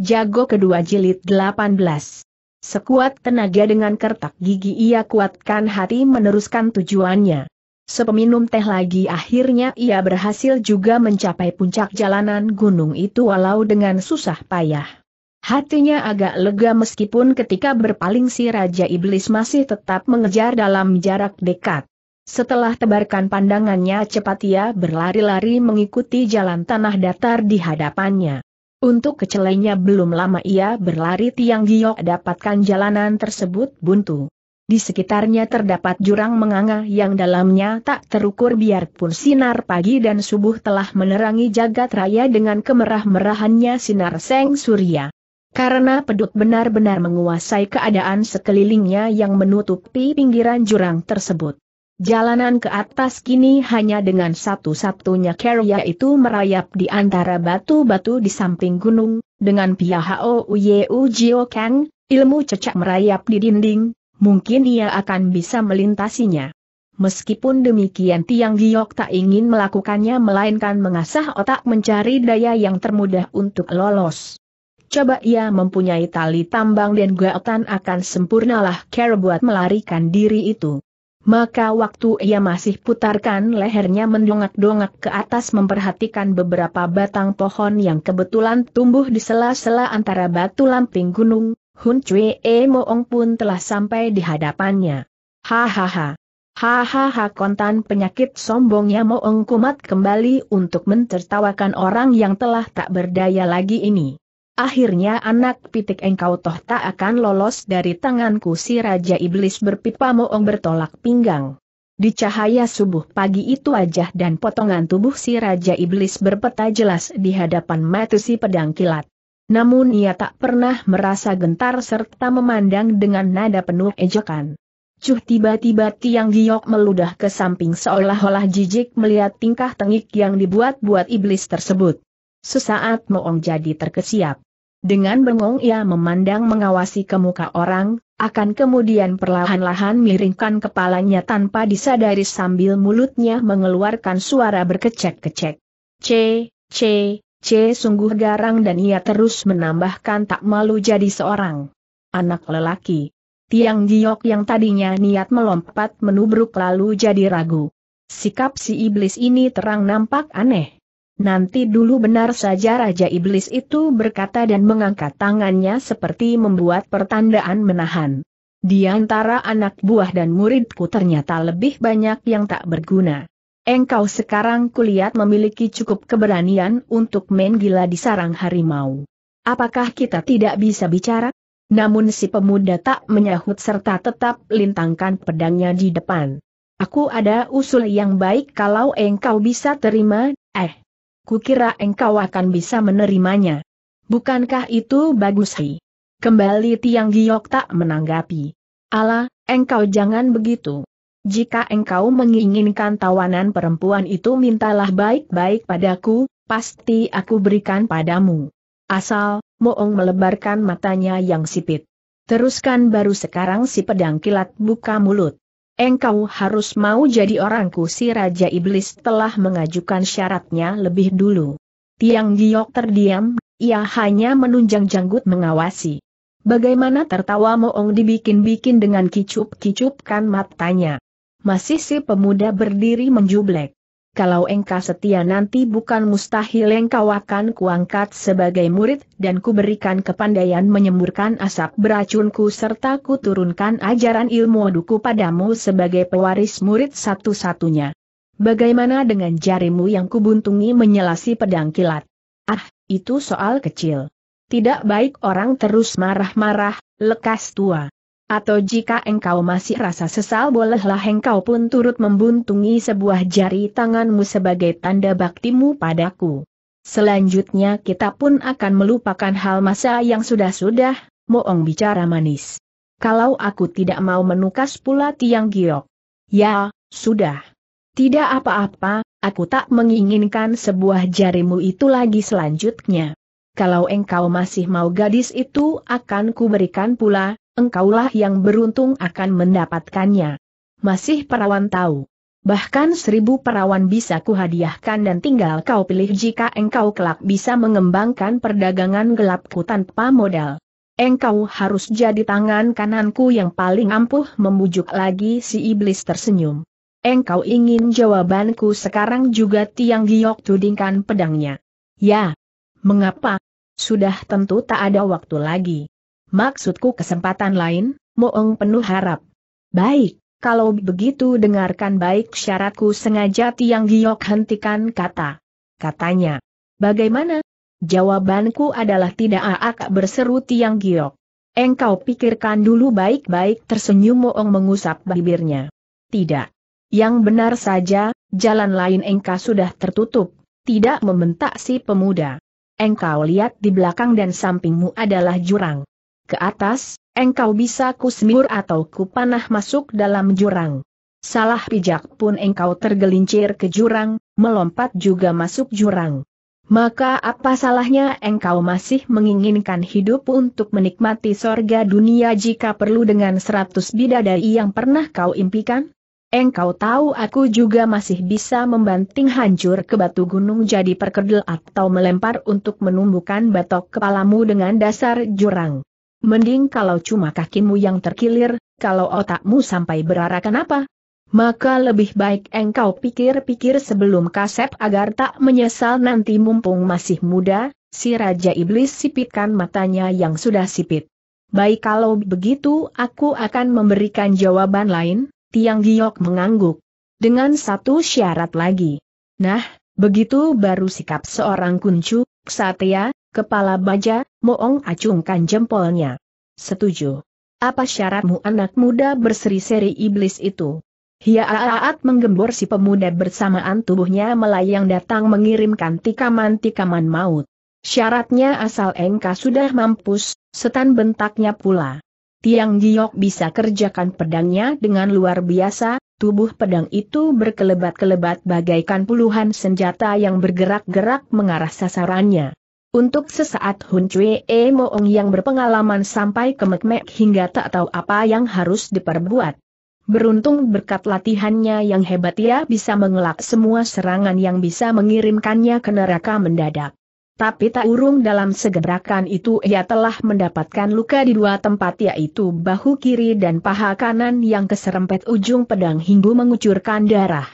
Jago kedua jilid 18. Sekuat tenaga dengan kertak gigi ia kuatkan hati meneruskan tujuannya. Sepeminum teh lagi akhirnya ia berhasil juga mencapai puncak jalanan gunung itu walau dengan susah payah. Hatinya agak lega meskipun ketika berpaling si Raja Iblis masih tetap mengejar dalam jarak dekat. Setelah tebarkan pandangannya cepat ia berlari-lari mengikuti jalan tanah datar di hadapannya. Untuk kecelainya belum lama ia berlari tiang giok dapatkan jalanan tersebut buntu. Di sekitarnya terdapat jurang menganga yang dalamnya tak terukur biarpun sinar pagi dan subuh telah menerangi jagat raya dengan kemerah-merahannya sinar seng surya. Karena pedut benar-benar menguasai keadaan sekelilingnya yang menutupi pinggiran jurang tersebut. Jalanan ke atas kini hanya dengan satu-satunya care yaitu merayap di antara batu-batu di samping gunung, dengan pihak uyeu Jio Kang, ilmu cecak merayap di dinding, mungkin ia akan bisa melintasinya. Meskipun demikian Tiang Giok tak ingin melakukannya melainkan mengasah otak mencari daya yang termudah untuk lolos. Coba ia mempunyai tali tambang dan gaotan akan sempurnalah care buat melarikan diri itu. Maka waktu ia masih putarkan lehernya mendongak-dongak ke atas memperhatikan beberapa batang pohon yang kebetulan tumbuh di sela-sela antara batu lamping gunung, Hun Cui E Moong pun telah sampai di hadapannya. Hahaha. Hahaha kontan penyakit sombongnya Moong kumat kembali untuk mentertawakan orang yang telah tak berdaya lagi ini. Akhirnya anak pitik engkau toh tak akan lolos dari tanganku si Raja Iblis berpipa moong bertolak pinggang. Di cahaya subuh pagi itu wajah dan potongan tubuh si Raja Iblis berpeta jelas di hadapan mata si pedang kilat. Namun ia tak pernah merasa gentar serta memandang dengan nada penuh ejekan. Cuh tiba-tiba Tiang Giok meludah ke samping seolah-olah jijik melihat tingkah tengik yang dibuat-buat iblis tersebut. Sesaat Moong jadi terkesiap. Dengan bengong ia memandang mengawasi ke muka orang, akan kemudian perlahan-lahan miringkan kepalanya tanpa disadari sambil mulutnya mengeluarkan suara berkecek-kecek. C, C, C sungguh garang dan ia terus menambahkan tak malu jadi seorang anak lelaki. Tiang giok yang tadinya niat melompat menubruk lalu jadi ragu. Sikap si iblis ini terang nampak aneh. Nanti dulu benar saja Raja Iblis itu berkata dan mengangkat tangannya seperti membuat pertandaan menahan. Di antara anak buah dan muridku ternyata lebih banyak yang tak berguna. Engkau sekarang kulihat memiliki cukup keberanian untuk main gila di sarang harimau. Apakah kita tidak bisa bicara? Namun si pemuda tak menyahut serta tetap lintangkan pedangnya di depan. Aku ada usul yang baik kalau engkau bisa terima, eh, kukira engkau akan bisa menerimanya. Bukankah itu bagus Hi? Kembali Tiang Giok tak menanggapi. Ala, engkau jangan begitu. Jika engkau menginginkan tawanan perempuan itu mintalah baik-baik padaku, pasti aku berikan padamu. Asal, Moong melebarkan matanya yang sipit. Teruskan baru sekarang si pedang kilat buka mulut engkau harus mau jadi orangku si Raja Iblis telah mengajukan syaratnya lebih dulu. Tiang Giok terdiam, ia hanya menunjang janggut mengawasi. Bagaimana tertawa Moong dibikin-bikin dengan kicup-kicupkan matanya. Masih si pemuda berdiri menjublek kalau engkau setia nanti bukan mustahil engkau akan kuangkat sebagai murid dan kuberikan kepandaian menyemburkan asap beracunku serta kuturunkan ajaran ilmu duku padamu sebagai pewaris murid satu-satunya. Bagaimana dengan jarimu yang kubuntungi menyelasi pedang kilat? Ah, itu soal kecil. Tidak baik orang terus marah-marah, lekas tua. Atau jika engkau masih rasa sesal bolehlah engkau pun turut membuntungi sebuah jari tanganmu sebagai tanda baktimu padaku. Selanjutnya kita pun akan melupakan hal masa yang sudah-sudah, moong bicara manis. Kalau aku tidak mau menukas pula tiang giok. Ya, sudah. Tidak apa-apa, aku tak menginginkan sebuah jarimu itu lagi selanjutnya. Kalau engkau masih mau gadis itu akan kuberikan pula, engkaulah yang beruntung akan mendapatkannya. Masih perawan tahu. Bahkan seribu perawan bisa kuhadiahkan dan tinggal kau pilih jika engkau kelak bisa mengembangkan perdagangan gelapku tanpa modal. Engkau harus jadi tangan kananku yang paling ampuh membujuk lagi si iblis tersenyum. Engkau ingin jawabanku sekarang juga tiang giok tudingkan pedangnya. Ya. Mengapa? Sudah tentu tak ada waktu lagi. Maksudku kesempatan lain, Moong penuh harap. Baik, kalau begitu dengarkan baik syaratku sengaja Tiang Giok hentikan kata. Katanya. Bagaimana? Jawabanku adalah tidak aak berseru Tiang Giok. Engkau pikirkan dulu baik-baik tersenyum Moong mengusap bibirnya. Tidak. Yang benar saja, jalan lain engkau sudah tertutup, tidak mementak si pemuda. Engkau lihat di belakang dan sampingmu adalah jurang ke atas, engkau bisa kusmur atau kupanah masuk dalam jurang. Salah pijak pun engkau tergelincir ke jurang, melompat juga masuk jurang. Maka apa salahnya engkau masih menginginkan hidup untuk menikmati sorga dunia jika perlu dengan seratus bidadari yang pernah kau impikan? Engkau tahu aku juga masih bisa membanting hancur ke batu gunung jadi perkedel atau melempar untuk menumbuhkan batok kepalamu dengan dasar jurang. Mending kalau cuma kakimu yang terkilir, kalau otakmu sampai berarah kenapa? Maka lebih baik engkau pikir-pikir sebelum kasep agar tak menyesal nanti mumpung masih muda, si Raja Iblis sipitkan matanya yang sudah sipit. Baik kalau begitu aku akan memberikan jawaban lain, Tiang Giok mengangguk. Dengan satu syarat lagi. Nah, begitu baru sikap seorang kuncu, Ksatria, kepala baja, Moong acungkan jempolnya. Setuju. Apa syaratmu anak muda berseri-seri iblis itu? Hia aat menggembor si pemuda bersamaan tubuhnya melayang datang mengirimkan tikaman-tikaman maut. Syaratnya asal engka sudah mampus, setan bentaknya pula. Tiang Giok bisa kerjakan pedangnya dengan luar biasa, Tubuh pedang itu berkelebat-kelebat bagaikan puluhan senjata yang bergerak-gerak mengarah sasarannya. Untuk sesaat Hun Chue e Moong yang berpengalaman sampai kemek-mek hingga tak tahu apa yang harus diperbuat. Beruntung berkat latihannya yang hebat ia bisa mengelak semua serangan yang bisa mengirimkannya ke neraka mendadak. Tapi tak urung dalam segebrakan itu ia telah mendapatkan luka di dua tempat yaitu bahu kiri dan paha kanan yang keserempet ujung pedang hingga mengucurkan darah.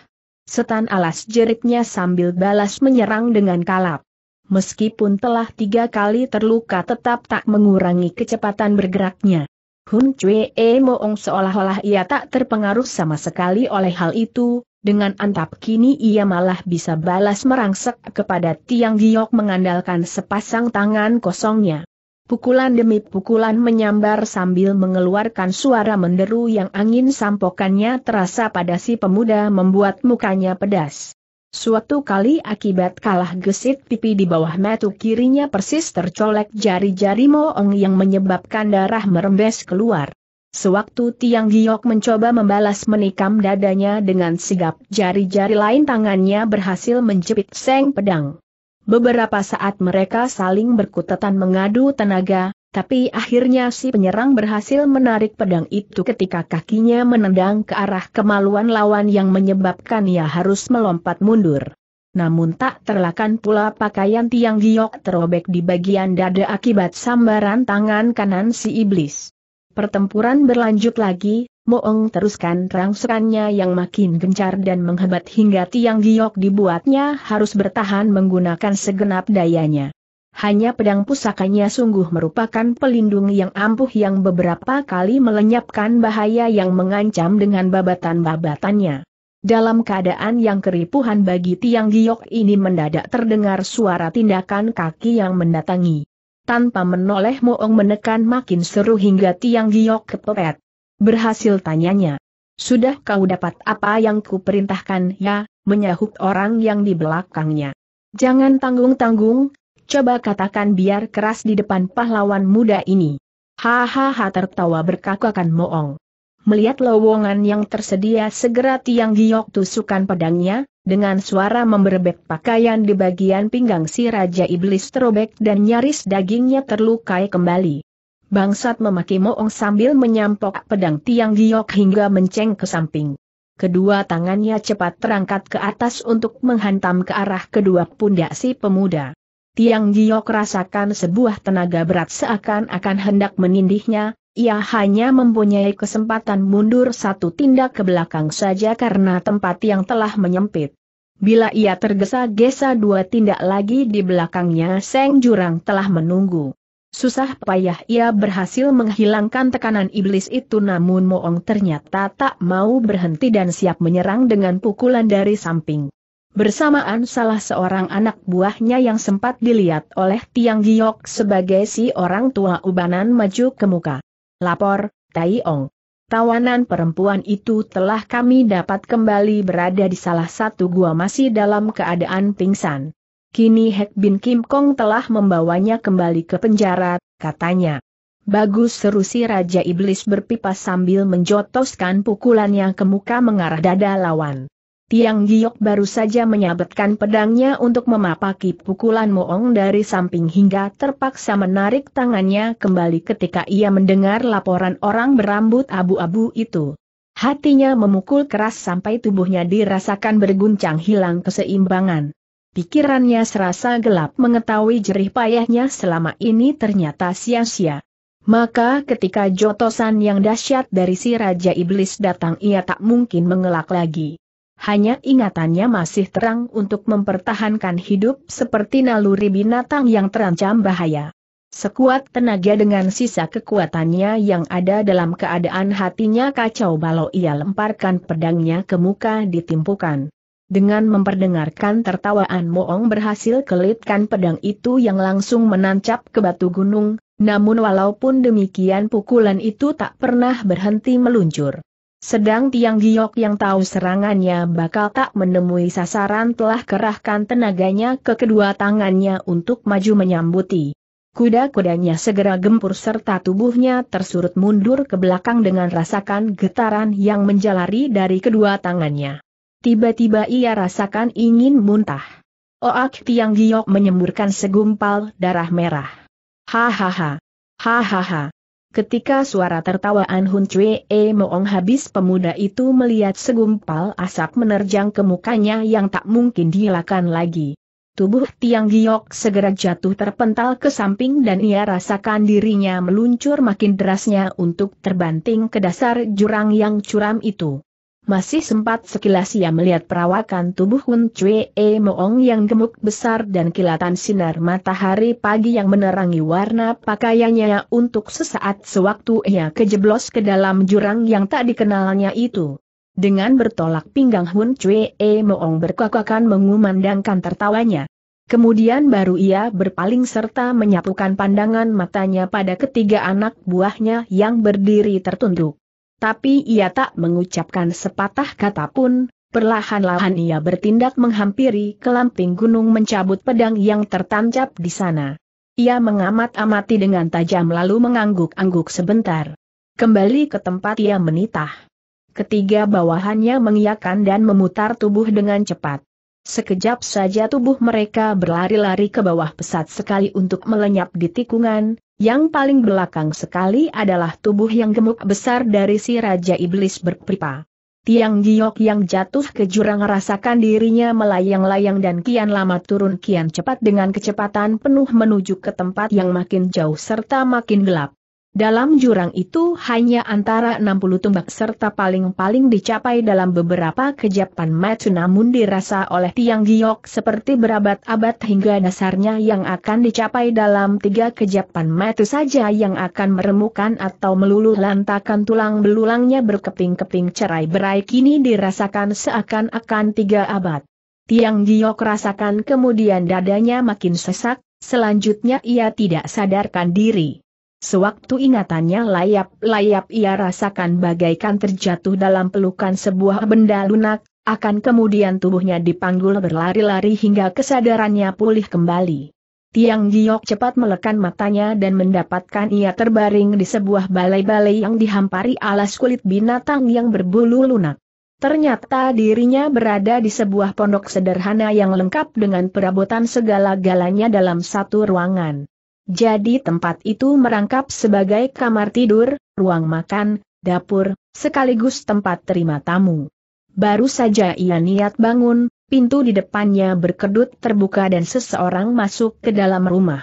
Setan alas jeritnya sambil balas menyerang dengan kalap. Meskipun telah tiga kali terluka tetap tak mengurangi kecepatan bergeraknya. Hun Cue Moong seolah-olah ia tak terpengaruh sama sekali oleh hal itu, dengan antap kini ia malah bisa balas merangsek kepada Tiang Giok mengandalkan sepasang tangan kosongnya. Pukulan demi pukulan menyambar sambil mengeluarkan suara menderu yang angin sampokannya terasa pada si pemuda membuat mukanya pedas. Suatu kali akibat kalah gesit pipi di bawah metu kirinya persis tercolek jari-jari moong yang menyebabkan darah merembes keluar. Sewaktu Tiang Giok mencoba membalas menikam dadanya dengan sigap jari-jari lain tangannya berhasil menjepit seng pedang. Beberapa saat mereka saling berkutatan mengadu tenaga, tapi akhirnya si penyerang berhasil menarik pedang itu ketika kakinya menendang ke arah kemaluan lawan yang menyebabkan ia harus melompat mundur. Namun tak terlakan pula pakaian Tiang Giok terobek di bagian dada akibat sambaran tangan kanan si iblis. Pertempuran berlanjut lagi, Moong teruskan rangserannya yang makin gencar dan menghebat hingga tiang giok dibuatnya harus bertahan menggunakan segenap dayanya. Hanya pedang pusakanya sungguh merupakan pelindung yang ampuh yang beberapa kali melenyapkan bahaya yang mengancam dengan babatan-babatannya. Dalam keadaan yang keripuhan bagi tiang giok ini mendadak terdengar suara tindakan kaki yang mendatangi. Tanpa menoleh Moong menekan makin seru hingga tiang giok kepepet. Berhasil tanyanya. Sudah kau dapat apa yang kuperintahkan ya, menyahut orang yang di belakangnya. Jangan tanggung-tanggung, coba katakan biar keras di depan pahlawan muda ini. Hahaha tertawa berkakakan Moong. Melihat lowongan yang tersedia segera tiang giok tusukan pedangnya, dengan suara memberebek pakaian di bagian pinggang si Raja Iblis terobek dan nyaris dagingnya terlukai kembali. Bangsat memaki Moong sambil menyampok pedang tiang giok hingga menceng ke samping. Kedua tangannya cepat terangkat ke atas untuk menghantam ke arah kedua pundak si pemuda. Tiang giok rasakan sebuah tenaga berat seakan-akan hendak menindihnya, ia hanya mempunyai kesempatan mundur satu tindak ke belakang saja karena tempat yang telah menyempit. Bila ia tergesa-gesa dua tindak lagi di belakangnya Seng Jurang telah menunggu. Susah payah ia berhasil menghilangkan tekanan iblis itu namun Moong ternyata tak mau berhenti dan siap menyerang dengan pukulan dari samping. Bersamaan salah seorang anak buahnya yang sempat dilihat oleh Tiang Giok sebagai si orang tua ubanan maju ke muka. Lapor, Tai Ong. Tawanan perempuan itu telah kami dapat kembali berada di salah satu gua masih dalam keadaan pingsan. Kini Hek Bin Kim Kong telah membawanya kembali ke penjara, katanya. Bagus seru si Raja Iblis berpipa sambil menjotoskan pukulannya ke muka mengarah dada lawan. Tiang Giok baru saja menyabetkan pedangnya untuk memapaki pukulan Moong dari samping hingga terpaksa menarik tangannya kembali ketika ia mendengar laporan orang berambut abu-abu itu. Hatinya memukul keras sampai tubuhnya dirasakan berguncang hilang keseimbangan. Pikirannya serasa gelap mengetahui jerih payahnya selama ini ternyata sia-sia. Maka ketika jotosan yang dahsyat dari si Raja Iblis datang ia tak mungkin mengelak lagi. Hanya ingatannya masih terang untuk mempertahankan hidup seperti naluri binatang yang terancam bahaya. Sekuat tenaga dengan sisa kekuatannya yang ada dalam keadaan hatinya kacau balau ia lemparkan pedangnya ke muka ditimpukan. Dengan memperdengarkan tertawaan Moong berhasil kelitkan pedang itu yang langsung menancap ke batu gunung, namun walaupun demikian pukulan itu tak pernah berhenti meluncur. Sedang Tiang Giok yang tahu serangannya bakal tak menemui sasaran telah kerahkan tenaganya ke kedua tangannya untuk maju menyambuti. Kuda-kudanya segera gempur serta tubuhnya tersurut mundur ke belakang dengan rasakan getaran yang menjalari dari kedua tangannya. Tiba-tiba ia rasakan ingin muntah. Oak Tiang Giok menyemburkan segumpal darah merah. Hahaha. Hahaha. Ketika suara tertawaan Hun Chue E Moong habis pemuda itu melihat segumpal asap menerjang ke mukanya yang tak mungkin dihilangkan lagi. Tubuh Tiang Giok segera jatuh terpental ke samping dan ia rasakan dirinya meluncur makin derasnya untuk terbanting ke dasar jurang yang curam itu. Masih sempat sekilas ia melihat perawakan tubuh Hun Chue e Moong yang gemuk besar dan kilatan sinar matahari pagi yang menerangi warna pakaiannya untuk sesaat sewaktu ia kejeblos ke dalam jurang yang tak dikenalnya itu. Dengan bertolak pinggang Hun Chue E Moong berkakakan mengumandangkan tertawanya. Kemudian baru ia berpaling serta menyapukan pandangan matanya pada ketiga anak buahnya yang berdiri tertunduk tapi ia tak mengucapkan sepatah kata pun, perlahan-lahan ia bertindak menghampiri kelamping gunung mencabut pedang yang tertancap di sana. Ia mengamat-amati dengan tajam lalu mengangguk-angguk sebentar. Kembali ke tempat ia menitah. Ketiga bawahannya mengiakan dan memutar tubuh dengan cepat. Sekejap saja tubuh mereka berlari-lari ke bawah pesat sekali untuk melenyap di tikungan, yang paling belakang sekali adalah tubuh yang gemuk besar dari si Raja Iblis berpipa. Tiang giok yang jatuh ke jurang rasakan dirinya melayang-layang dan kian lama turun kian cepat dengan kecepatan penuh menuju ke tempat yang makin jauh serta makin gelap. Dalam jurang itu hanya antara 60 tumbak serta paling-paling dicapai dalam beberapa kejapan mata namun dirasa oleh tiang giok seperti berabad-abad hingga dasarnya yang akan dicapai dalam tiga kejapan mata saja yang akan meremukan atau meluluh lantakan tulang belulangnya berkeping-keping cerai berai kini dirasakan seakan-akan tiga abad. Tiang giok rasakan kemudian dadanya makin sesak, selanjutnya ia tidak sadarkan diri. Sewaktu ingatannya layap-layap ia rasakan bagaikan terjatuh dalam pelukan sebuah benda lunak, akan kemudian tubuhnya dipanggul berlari-lari hingga kesadarannya pulih kembali. Tiang Giok cepat melekan matanya dan mendapatkan ia terbaring di sebuah balai-balai yang dihampari alas kulit binatang yang berbulu lunak. Ternyata dirinya berada di sebuah pondok sederhana yang lengkap dengan perabotan segala-galanya dalam satu ruangan. Jadi tempat itu merangkap sebagai kamar tidur, ruang makan, dapur, sekaligus tempat terima tamu. Baru saja ia niat bangun, pintu di depannya berkedut terbuka dan seseorang masuk ke dalam rumah.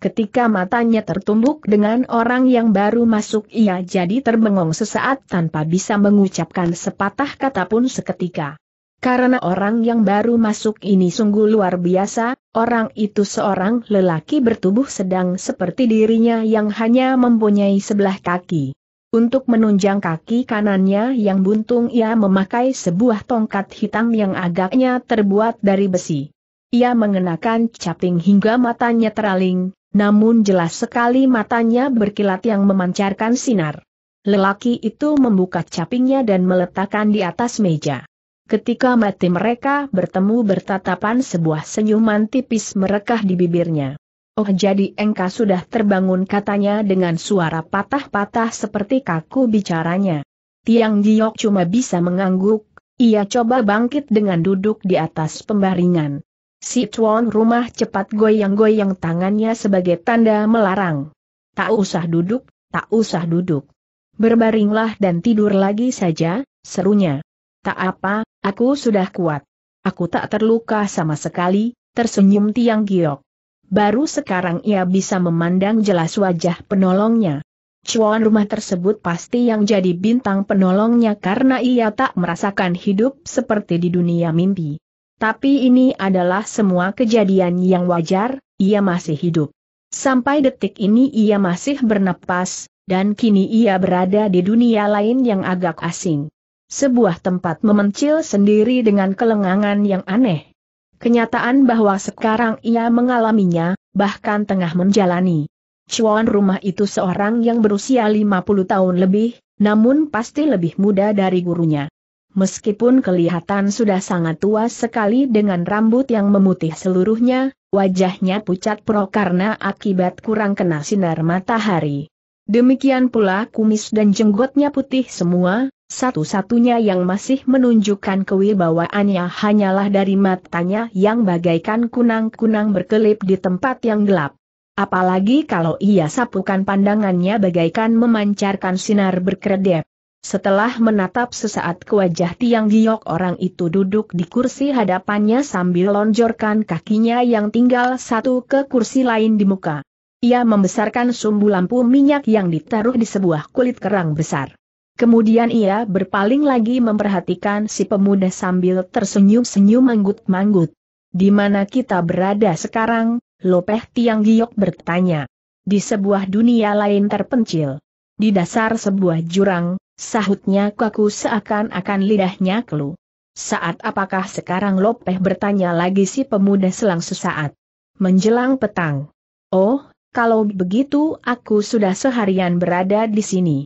Ketika matanya tertumbuk dengan orang yang baru masuk ia jadi terbengong sesaat tanpa bisa mengucapkan sepatah kata pun seketika. Karena orang yang baru masuk ini sungguh luar biasa, orang itu seorang lelaki bertubuh sedang seperti dirinya yang hanya mempunyai sebelah kaki. Untuk menunjang kaki kanannya yang buntung ia memakai sebuah tongkat hitam yang agaknya terbuat dari besi. Ia mengenakan caping hingga matanya teraling, namun jelas sekali matanya berkilat yang memancarkan sinar. Lelaki itu membuka capingnya dan meletakkan di atas meja. Ketika mati mereka bertemu bertatapan sebuah senyuman tipis merekah di bibirnya. Oh jadi engkau sudah terbangun katanya dengan suara patah-patah seperti kaku bicaranya. Tiang Giok cuma bisa mengangguk, ia coba bangkit dengan duduk di atas pembaringan. Si tuan rumah cepat goyang-goyang tangannya sebagai tanda melarang. Tak usah duduk, tak usah duduk. Berbaringlah dan tidur lagi saja, serunya. Tak apa, Aku sudah kuat. Aku tak terluka sama sekali, tersenyum Tiang Giok. Baru sekarang ia bisa memandang jelas wajah penolongnya. Cuan rumah tersebut pasti yang jadi bintang penolongnya karena ia tak merasakan hidup seperti di dunia mimpi. Tapi ini adalah semua kejadian yang wajar, ia masih hidup. Sampai detik ini ia masih bernapas, dan kini ia berada di dunia lain yang agak asing. Sebuah tempat memencil sendiri dengan kelengangan yang aneh. Kenyataan bahwa sekarang ia mengalaminya, bahkan tengah menjalani. Cuan rumah itu seorang yang berusia 50 tahun lebih, namun pasti lebih muda dari gurunya. Meskipun kelihatan sudah sangat tua sekali dengan rambut yang memutih seluruhnya, wajahnya pucat pro karena akibat kurang kena sinar matahari. Demikian pula kumis dan jenggotnya putih semua, satu-satunya yang masih menunjukkan kewibawaannya hanyalah dari matanya yang bagaikan kunang-kunang berkelip di tempat yang gelap. Apalagi kalau ia sapukan pandangannya bagaikan memancarkan sinar berkedip. Setelah menatap sesaat ke wajah Tiang Giok orang itu duduk di kursi hadapannya sambil lonjorkan kakinya yang tinggal satu ke kursi lain di muka. Ia membesarkan sumbu lampu minyak yang ditaruh di sebuah kulit kerang besar. Kemudian ia berpaling lagi memperhatikan si pemuda sambil tersenyum-senyum manggut-manggut. Di mana kita berada sekarang, Lopeh Tiang Giok bertanya. Di sebuah dunia lain terpencil. Di dasar sebuah jurang, sahutnya kaku seakan-akan lidahnya kelu. Saat apakah sekarang Lopeh bertanya lagi si pemuda selang sesaat. Menjelang petang. Oh, kalau begitu aku sudah seharian berada di sini.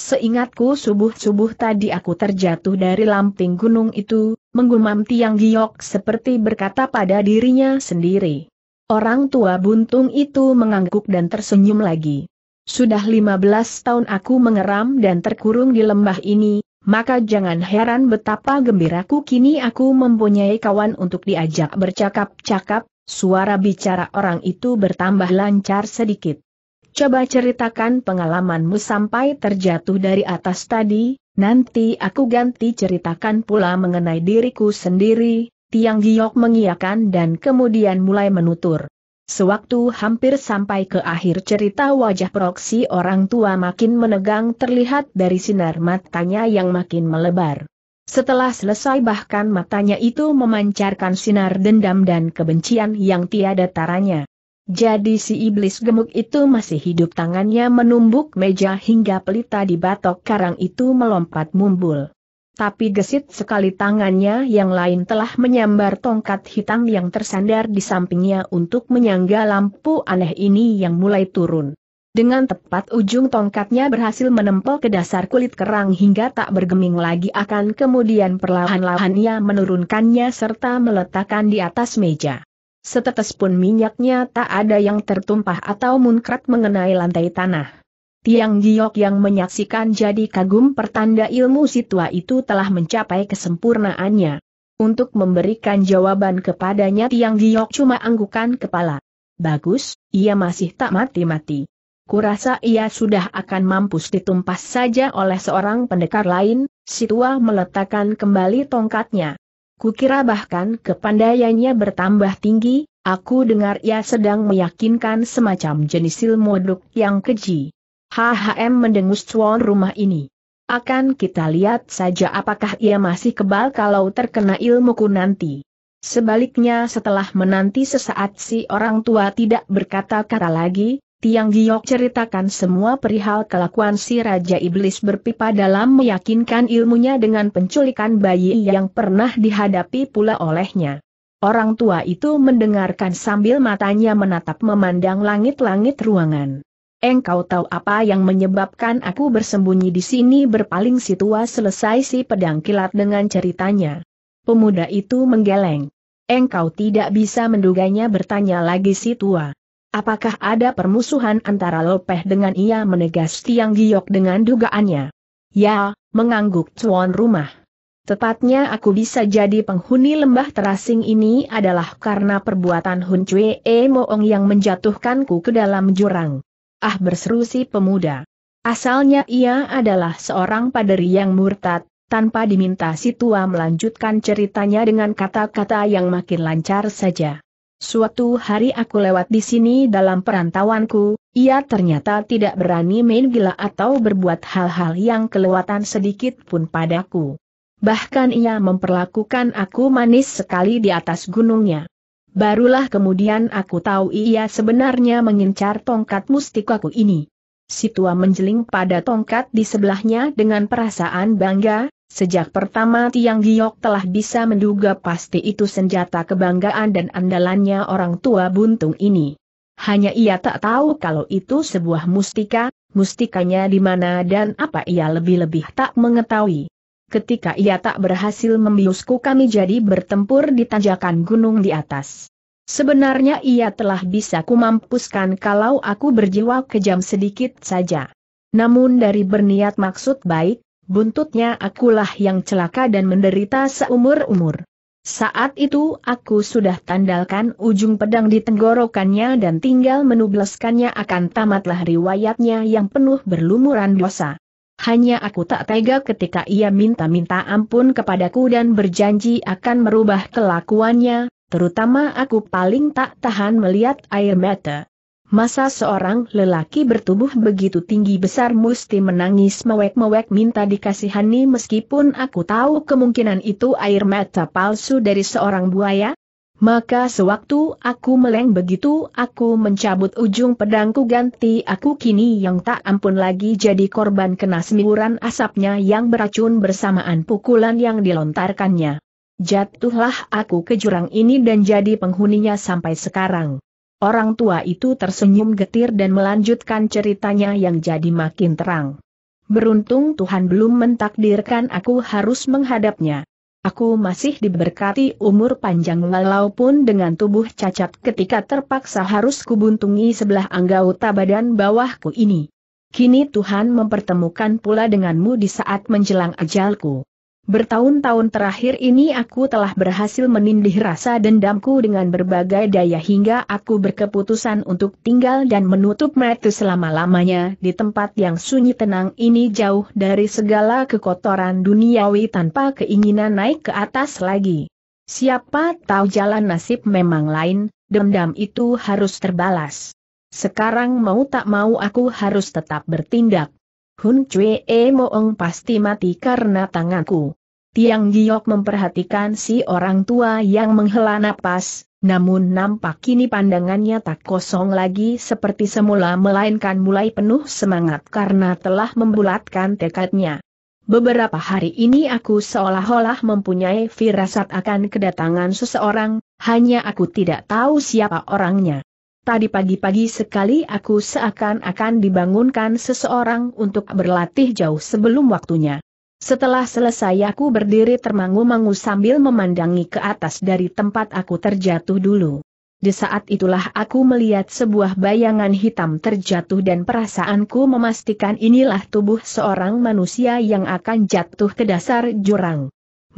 Seingatku subuh-subuh tadi aku terjatuh dari lamping gunung itu, menggumam tiang giok seperti berkata pada dirinya sendiri. Orang tua buntung itu mengangguk dan tersenyum lagi. Sudah 15 tahun aku mengeram dan terkurung di lembah ini, maka jangan heran betapa gembiraku kini aku mempunyai kawan untuk diajak bercakap-cakap, suara bicara orang itu bertambah lancar sedikit. Coba ceritakan pengalamanmu sampai terjatuh dari atas tadi, nanti aku ganti ceritakan pula mengenai diriku sendiri, Tiang Giok mengiakan dan kemudian mulai menutur. Sewaktu hampir sampai ke akhir cerita wajah proksi orang tua makin menegang terlihat dari sinar matanya yang makin melebar. Setelah selesai bahkan matanya itu memancarkan sinar dendam dan kebencian yang tiada taranya. Jadi si iblis gemuk itu masih hidup tangannya menumbuk meja hingga pelita di batok karang itu melompat mumbul. Tapi gesit sekali tangannya yang lain telah menyambar tongkat hitam yang tersandar di sampingnya untuk menyangga lampu aneh ini yang mulai turun. Dengan tepat ujung tongkatnya berhasil menempel ke dasar kulit kerang hingga tak bergeming lagi akan kemudian perlahan-lahan ia menurunkannya serta meletakkan di atas meja. Setetes pun minyaknya tak ada yang tertumpah atau munkrat mengenai lantai tanah. Tiang Giok yang menyaksikan jadi kagum pertanda ilmu situa itu telah mencapai kesempurnaannya. Untuk memberikan jawaban kepadanya Tiang Giok cuma anggukan kepala. Bagus, ia masih tak mati-mati. Kurasa ia sudah akan mampus ditumpas saja oleh seorang pendekar lain, Situa meletakkan kembali tongkatnya. Kukira bahkan kepandaiannya bertambah tinggi, aku dengar ia sedang meyakinkan semacam jenis ilmu duk yang keji. HHM mendengus cuan rumah ini. Akan kita lihat saja apakah ia masih kebal kalau terkena ilmuku nanti. Sebaliknya setelah menanti sesaat si orang tua tidak berkata-kata lagi, Tiang Giok ceritakan semua perihal kelakuan si Raja Iblis berpipa dalam meyakinkan ilmunya dengan penculikan bayi yang pernah dihadapi pula olehnya. Orang tua itu mendengarkan sambil matanya menatap memandang langit-langit ruangan. Engkau tahu apa yang menyebabkan aku bersembunyi di sini berpaling si tua selesai si pedang kilat dengan ceritanya. Pemuda itu menggeleng. Engkau tidak bisa menduganya bertanya lagi si tua. Apakah ada permusuhan antara Lopeh dengan ia menegas Tiang Giok dengan dugaannya? Ya, mengangguk tuan rumah. Tepatnya aku bisa jadi penghuni lembah terasing ini adalah karena perbuatan Hun Cue e Moong yang menjatuhkanku ke dalam jurang. Ah berseru si pemuda. Asalnya ia adalah seorang paderi yang murtad, tanpa diminta si tua melanjutkan ceritanya dengan kata-kata yang makin lancar saja. Suatu hari aku lewat di sini dalam perantauanku, ia ternyata tidak berani main gila atau berbuat hal-hal yang kelewatan sedikit pun padaku. Bahkan ia memperlakukan aku manis sekali di atas gunungnya. Barulah kemudian aku tahu ia sebenarnya mengincar tongkat mustikaku ini. Si tua menjeling pada tongkat di sebelahnya dengan perasaan bangga, Sejak pertama Tiang Giok telah bisa menduga pasti itu senjata kebanggaan dan andalannya orang tua buntung ini. Hanya ia tak tahu kalau itu sebuah mustika, mustikanya di mana dan apa ia lebih-lebih tak mengetahui. Ketika ia tak berhasil membiusku kami jadi bertempur di tanjakan gunung di atas. Sebenarnya ia telah bisa kumampuskan kalau aku berjiwa kejam sedikit saja. Namun dari berniat maksud baik, buntutnya akulah yang celaka dan menderita seumur-umur. Saat itu aku sudah tandalkan ujung pedang di tenggorokannya dan tinggal menubleskannya akan tamatlah riwayatnya yang penuh berlumuran dosa. Hanya aku tak tega ketika ia minta-minta ampun kepadaku dan berjanji akan merubah kelakuannya, terutama aku paling tak tahan melihat air mata Masa seorang lelaki bertubuh begitu tinggi besar mesti menangis mewek-mewek minta dikasihani meskipun aku tahu kemungkinan itu air mata palsu dari seorang buaya? Maka sewaktu aku meleng begitu aku mencabut ujung pedangku ganti aku kini yang tak ampun lagi jadi korban kena semburan asapnya yang beracun bersamaan pukulan yang dilontarkannya. Jatuhlah aku ke jurang ini dan jadi penghuninya sampai sekarang. Orang tua itu tersenyum getir dan melanjutkan ceritanya yang jadi makin terang. Beruntung Tuhan belum mentakdirkan aku harus menghadapnya. Aku masih diberkati umur panjang walaupun dengan tubuh cacat ketika terpaksa harus kubuntungi sebelah anggota badan bawahku ini. Kini Tuhan mempertemukan pula denganmu di saat menjelang ajalku. Bertahun-tahun terakhir ini aku telah berhasil menindih rasa dendamku dengan berbagai daya hingga aku berkeputusan untuk tinggal dan menutup mata selama-lamanya di tempat yang sunyi tenang ini jauh dari segala kekotoran duniawi tanpa keinginan naik ke atas lagi. Siapa tahu jalan nasib memang lain, dendam itu harus terbalas. Sekarang mau tak mau aku harus tetap bertindak. Hun Chue E Moong pasti mati karena tanganku. Tiang Giok memperhatikan si orang tua yang menghela napas, namun nampak kini pandangannya tak kosong lagi seperti semula melainkan mulai penuh semangat karena telah membulatkan tekadnya. Beberapa hari ini aku seolah-olah mempunyai firasat akan kedatangan seseorang, hanya aku tidak tahu siapa orangnya. Tadi pagi-pagi sekali aku seakan-akan dibangunkan seseorang untuk berlatih jauh sebelum waktunya. Setelah selesai aku berdiri termangu-mangu sambil memandangi ke atas dari tempat aku terjatuh dulu. Di saat itulah aku melihat sebuah bayangan hitam terjatuh dan perasaanku memastikan inilah tubuh seorang manusia yang akan jatuh ke dasar jurang.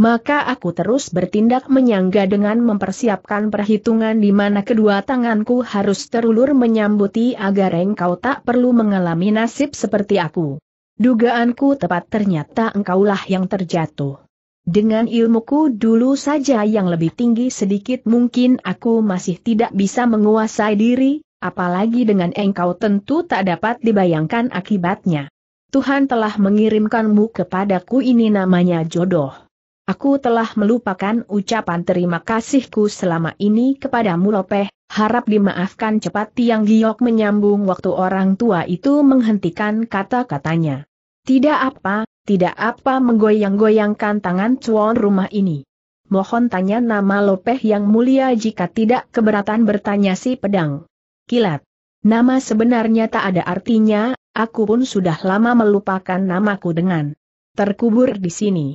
Maka aku terus bertindak menyangga dengan mempersiapkan perhitungan di mana kedua tanganku harus terulur menyambuti agar engkau tak perlu mengalami nasib seperti aku. Dugaanku tepat ternyata engkaulah yang terjatuh. Dengan ilmuku dulu saja yang lebih tinggi sedikit mungkin aku masih tidak bisa menguasai diri, apalagi dengan engkau tentu tak dapat dibayangkan akibatnya. Tuhan telah mengirimkanmu kepadaku ini namanya jodoh. Aku telah melupakan ucapan terima kasihku selama ini kepadamu Lopeh, harap dimaafkan cepat Tiang Giok menyambung waktu orang tua itu menghentikan kata-katanya. Tidak apa, tidak apa menggoyang-goyangkan tangan cuan rumah ini. Mohon tanya nama Lopeh yang mulia jika tidak keberatan bertanya si pedang. Kilat. Nama sebenarnya tak ada artinya, aku pun sudah lama melupakan namaku dengan terkubur di sini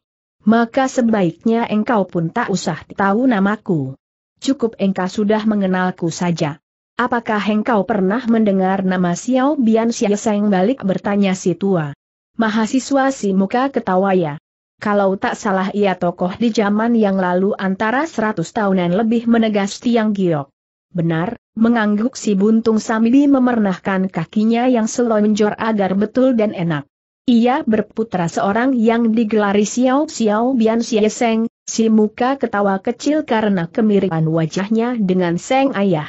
maka sebaiknya engkau pun tak usah tahu namaku. Cukup engkau sudah mengenalku saja. Apakah engkau pernah mendengar nama Xiao Bian Xia balik bertanya si tua? Mahasiswa si muka ketawa ya. Kalau tak salah ia tokoh di zaman yang lalu antara seratus tahunan lebih menegas tiang giok. Benar, mengangguk si buntung sambil memernahkan kakinya yang selonjor agar betul dan enak. Ia berputra seorang yang digelari Xiao Xiao Bian Xie Seng, si muka ketawa kecil karena kemiripan wajahnya dengan Seng Ayah.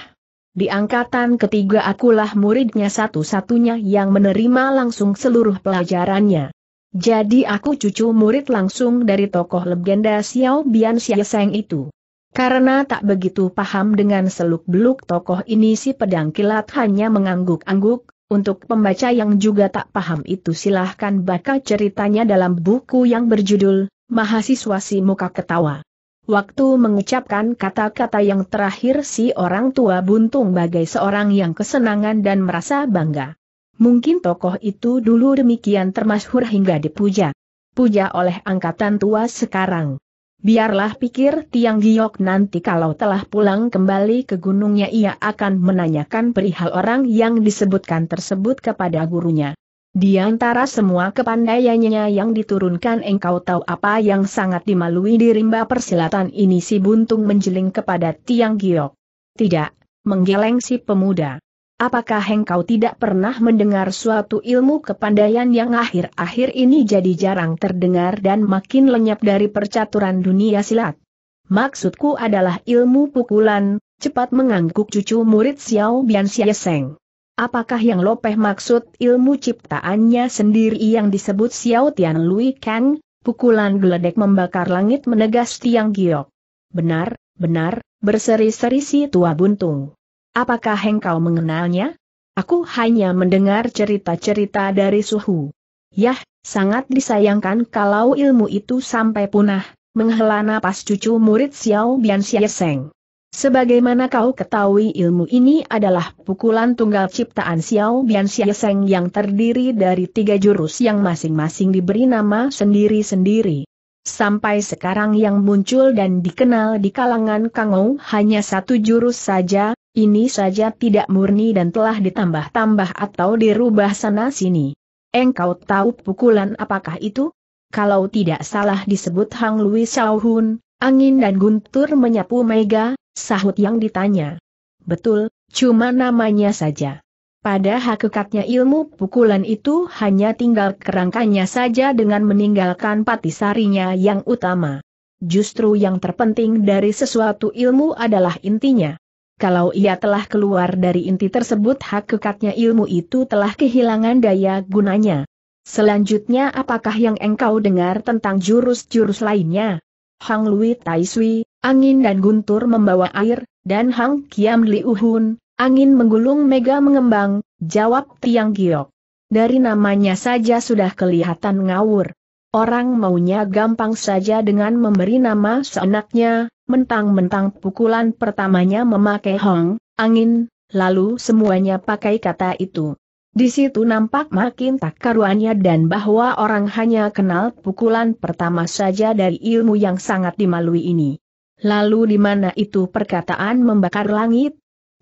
Di angkatan ketiga akulah muridnya satu-satunya yang menerima langsung seluruh pelajarannya. Jadi aku cucu murid langsung dari tokoh legenda Xiao Bian Xie Seng itu. Karena tak begitu paham dengan seluk-beluk tokoh ini si pedang kilat hanya mengangguk-angguk, untuk pembaca yang juga tak paham itu silahkan baca ceritanya dalam buku yang berjudul, Mahasiswa Si Muka Ketawa. Waktu mengucapkan kata-kata yang terakhir si orang tua buntung bagai seorang yang kesenangan dan merasa bangga. Mungkin tokoh itu dulu demikian termasyhur hingga dipuja. Puja oleh angkatan tua sekarang. Biarlah pikir Tiang Giok nanti kalau telah pulang kembali ke gunungnya ia akan menanyakan perihal orang yang disebutkan tersebut kepada gurunya. Di antara semua kepandaiannya yang diturunkan engkau tahu apa yang sangat dimalui di rimba persilatan ini si Buntung menjeling kepada Tiang Giok. Tidak, menggeleng si pemuda. Apakah engkau tidak pernah mendengar suatu ilmu kepandaian yang akhir-akhir ini jadi jarang terdengar dan makin lenyap dari percaturan dunia silat? Maksudku adalah ilmu pukulan, cepat mengangguk cucu murid Xiao Bian Seng. Apakah yang Lopeh maksud ilmu ciptaannya sendiri yang disebut Xiao Tian Lui Kang, pukulan geledek membakar langit menegas tiang giok? Benar, benar, berseri-seri si tua buntung. Apakah engkau mengenalnya? Aku hanya mendengar cerita-cerita dari suhu. Yah, sangat disayangkan kalau ilmu itu sampai punah, menghela napas cucu murid Xiao Bian Xieseng. Sebagaimana kau ketahui ilmu ini adalah pukulan tunggal ciptaan Xiao Bian Xieseng yang terdiri dari tiga jurus yang masing-masing diberi nama sendiri-sendiri. Sampai sekarang yang muncul dan dikenal di kalangan Kangou hanya satu jurus saja, ini saja tidak murni dan telah ditambah-tambah atau dirubah sana-sini. Engkau tahu pukulan apakah itu? Kalau tidak salah disebut Hang Lui Hun, angin dan guntur menyapu mega, sahut yang ditanya. Betul, cuma namanya saja. Pada hakikatnya ilmu pukulan itu hanya tinggal kerangkanya saja dengan meninggalkan patisarinya yang utama. Justru yang terpenting dari sesuatu ilmu adalah intinya kalau ia telah keluar dari inti tersebut hak kekatnya ilmu itu telah kehilangan daya gunanya. Selanjutnya apakah yang engkau dengar tentang jurus-jurus lainnya? Hang Lui Tai Sui, angin dan guntur membawa air, dan Hang Kiam Liuhun, angin menggulung mega mengembang, jawab Tiang Giok. Dari namanya saja sudah kelihatan ngawur. Orang maunya gampang saja dengan memberi nama seenaknya, mentang-mentang pukulan pertamanya memakai hong, angin, lalu semuanya pakai kata itu. Di situ nampak makin tak karuannya dan bahwa orang hanya kenal pukulan pertama saja dari ilmu yang sangat dimalui ini. Lalu di mana itu perkataan membakar langit,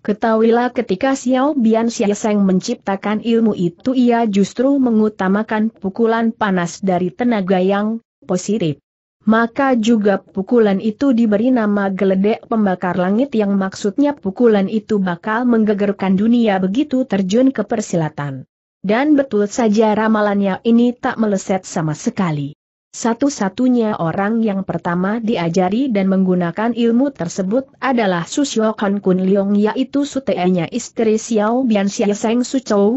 Ketahuilah ketika Xiao Bian Xiaoseng menciptakan ilmu itu ia justru mengutamakan pukulan panas dari tenaga yang positif. Maka juga pukulan itu diberi nama geledek pembakar langit yang maksudnya pukulan itu bakal menggegerkan dunia begitu terjun ke persilatan. Dan betul saja ramalannya ini tak meleset sama sekali. Satu-satunya orang yang pertama diajari dan menggunakan ilmu tersebut adalah Susyo Kan Kun Leong yaitu sutenya istri Xiao Bian Xie Seng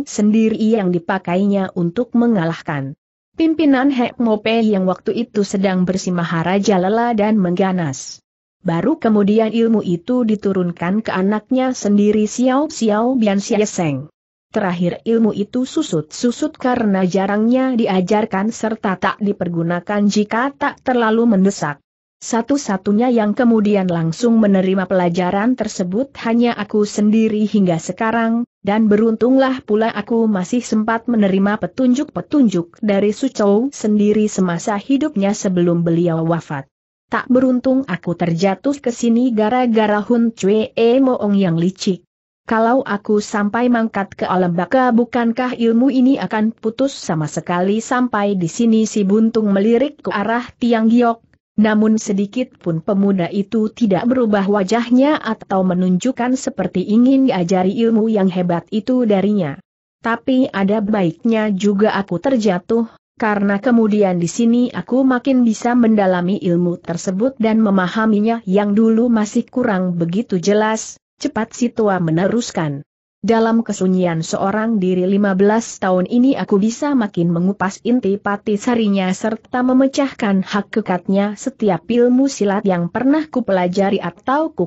sendiri yang dipakainya untuk mengalahkan. Pimpinan Hek Mope yang waktu itu sedang bersimaharaja lela dan mengganas. Baru kemudian ilmu itu diturunkan ke anaknya sendiri Xiao Xiao Bian Xie Seng. Terakhir ilmu itu susut-susut karena jarangnya diajarkan serta tak dipergunakan jika tak terlalu mendesak. Satu-satunya yang kemudian langsung menerima pelajaran tersebut hanya aku sendiri hingga sekarang, dan beruntunglah pula aku masih sempat menerima petunjuk-petunjuk dari Sucou sendiri semasa hidupnya sebelum beliau wafat. Tak beruntung aku terjatuh ke sini gara-gara Hun Cue Moong yang licik. Kalau aku sampai mangkat ke alam baka bukankah ilmu ini akan putus sama sekali sampai di sini si buntung melirik ke arah tiang giok, namun sedikit pun pemuda itu tidak berubah wajahnya atau menunjukkan seperti ingin diajari ilmu yang hebat itu darinya. Tapi ada baiknya juga aku terjatuh, karena kemudian di sini aku makin bisa mendalami ilmu tersebut dan memahaminya yang dulu masih kurang begitu jelas, Cepat si tua meneruskan. Dalam kesunyian seorang diri 15 tahun ini aku bisa makin mengupas inti pati sarinya serta memecahkan hak kekatnya setiap ilmu silat yang pernah kupelajari atau ku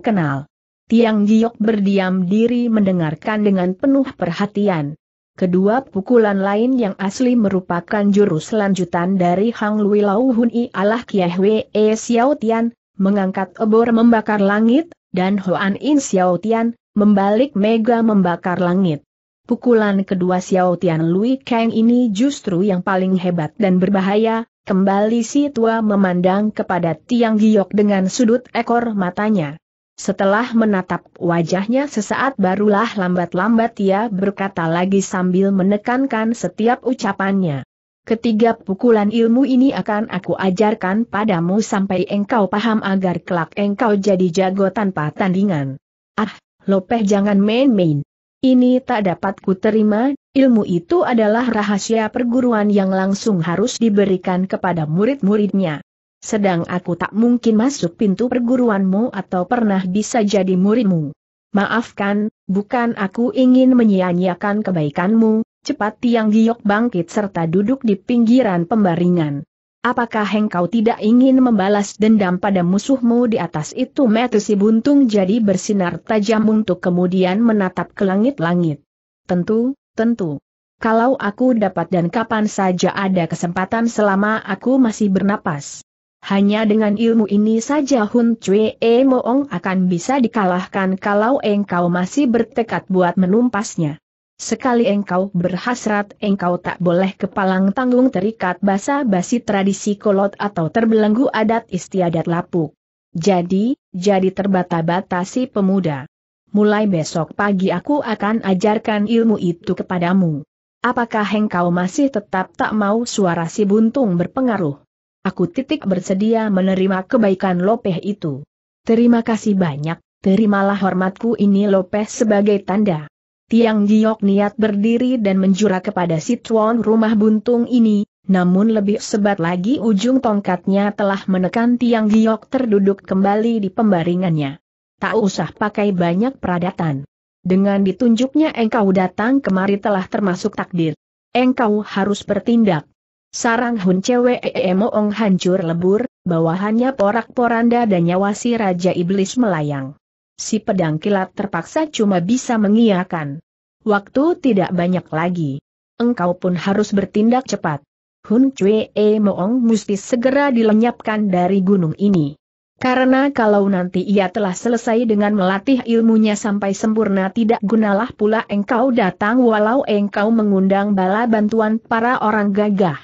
Tiang Giok berdiam diri mendengarkan dengan penuh perhatian. Kedua pukulan lain yang asli merupakan jurus lanjutan dari Hang Lui Lau Hun I Allah Kiah Wei e Xiao Tian, mengangkat obor membakar langit, dan Hoan In Xiao Tian, membalik mega membakar langit. Pukulan kedua Xiao Tian Lui Kang ini justru yang paling hebat dan berbahaya, kembali si tua memandang kepada Tiang Giok dengan sudut ekor matanya. Setelah menatap wajahnya sesaat barulah lambat-lambat ia berkata lagi sambil menekankan setiap ucapannya. Ketiga pukulan ilmu ini akan aku ajarkan padamu sampai engkau paham agar kelak engkau jadi jago tanpa tandingan. Ah, Lopeh jangan main-main. Ini tak dapat ku terima, ilmu itu adalah rahasia perguruan yang langsung harus diberikan kepada murid-muridnya. Sedang aku tak mungkin masuk pintu perguruanmu atau pernah bisa jadi muridmu. Maafkan, bukan aku ingin menyia-nyiakan kebaikanmu, Cepat Tiang Giok bangkit serta duduk di pinggiran pembaringan. Apakah engkau tidak ingin membalas dendam pada musuhmu di atas itu mata si buntung jadi bersinar tajam untuk kemudian menatap ke langit-langit. Tentu, tentu. Kalau aku dapat dan kapan saja ada kesempatan selama aku masih bernapas. Hanya dengan ilmu ini saja Hun Chue Moong akan bisa dikalahkan kalau engkau masih bertekad buat menumpasnya. Sekali engkau berhasrat, engkau tak boleh kepalang tanggung terikat basa-basi tradisi kolot atau terbelenggu adat istiadat lapuk. Jadi, jadi terbata-bata si pemuda. Mulai besok pagi aku akan ajarkan ilmu itu kepadamu. Apakah engkau masih tetap tak mau suara si buntung berpengaruh? Aku titik bersedia menerima kebaikan Lopeh itu. Terima kasih banyak, terimalah hormatku ini Lopeh sebagai tanda. Tiang Giok niat berdiri dan menjura kepada si tuan rumah buntung ini, namun lebih sebat lagi ujung tongkatnya telah menekan Tiang Giok terduduk kembali di pembaringannya. Tak usah pakai banyak peradatan. Dengan ditunjuknya engkau datang kemari telah termasuk takdir. Engkau harus bertindak. Sarang Hun Cewe Eemoong hancur lebur, bawahannya porak-poranda dan nyawa si Raja Iblis melayang si pedang kilat terpaksa cuma bisa mengiakan. Waktu tidak banyak lagi. Engkau pun harus bertindak cepat. Hun Cui e Moong mesti segera dilenyapkan dari gunung ini. Karena kalau nanti ia telah selesai dengan melatih ilmunya sampai sempurna tidak gunalah pula engkau datang walau engkau mengundang bala bantuan para orang gagah.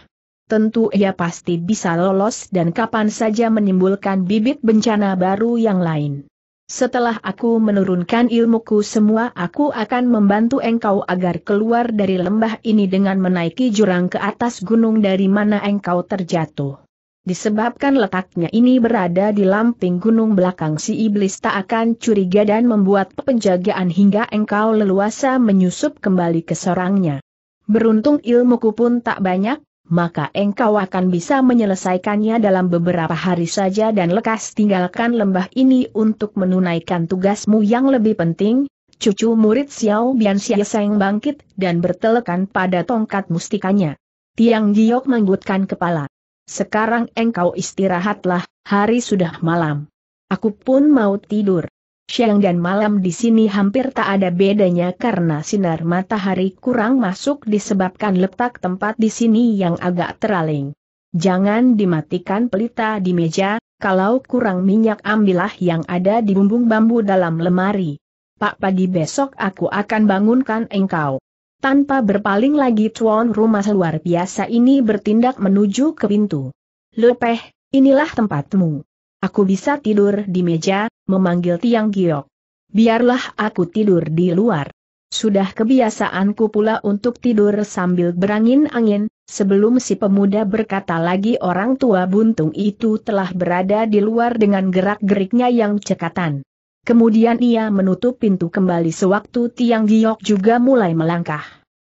Tentu ia pasti bisa lolos dan kapan saja menimbulkan bibit bencana baru yang lain. Setelah aku menurunkan ilmuku semua aku akan membantu engkau agar keluar dari lembah ini dengan menaiki jurang ke atas gunung dari mana engkau terjatuh. Disebabkan letaknya ini berada di lamping gunung belakang si iblis tak akan curiga dan membuat penjagaan hingga engkau leluasa menyusup kembali ke sorangnya. Beruntung ilmuku pun tak banyak, maka engkau akan bisa menyelesaikannya dalam beberapa hari saja dan lekas tinggalkan lembah ini untuk menunaikan tugasmu yang lebih penting, cucu murid Xiao Bian Xiaoseng bangkit dan bertelekan pada tongkat mustikanya. Tiang Giok menggutkan kepala. Sekarang engkau istirahatlah, hari sudah malam. Aku pun mau tidur siang dan malam di sini hampir tak ada bedanya karena sinar matahari kurang masuk disebabkan letak tempat di sini yang agak teraling. Jangan dimatikan pelita di meja, kalau kurang minyak ambillah yang ada di bumbung bambu dalam lemari. Pak pagi besok aku akan bangunkan engkau. Tanpa berpaling lagi tuan rumah luar biasa ini bertindak menuju ke pintu. Lepeh, inilah tempatmu. Aku bisa tidur di meja, memanggil Tiang Giok. Biarlah aku tidur di luar. Sudah kebiasaanku pula untuk tidur sambil berangin-angin, sebelum si pemuda berkata lagi orang tua buntung itu telah berada di luar dengan gerak-geriknya yang cekatan. Kemudian ia menutup pintu kembali sewaktu Tiang Giok juga mulai melangkah.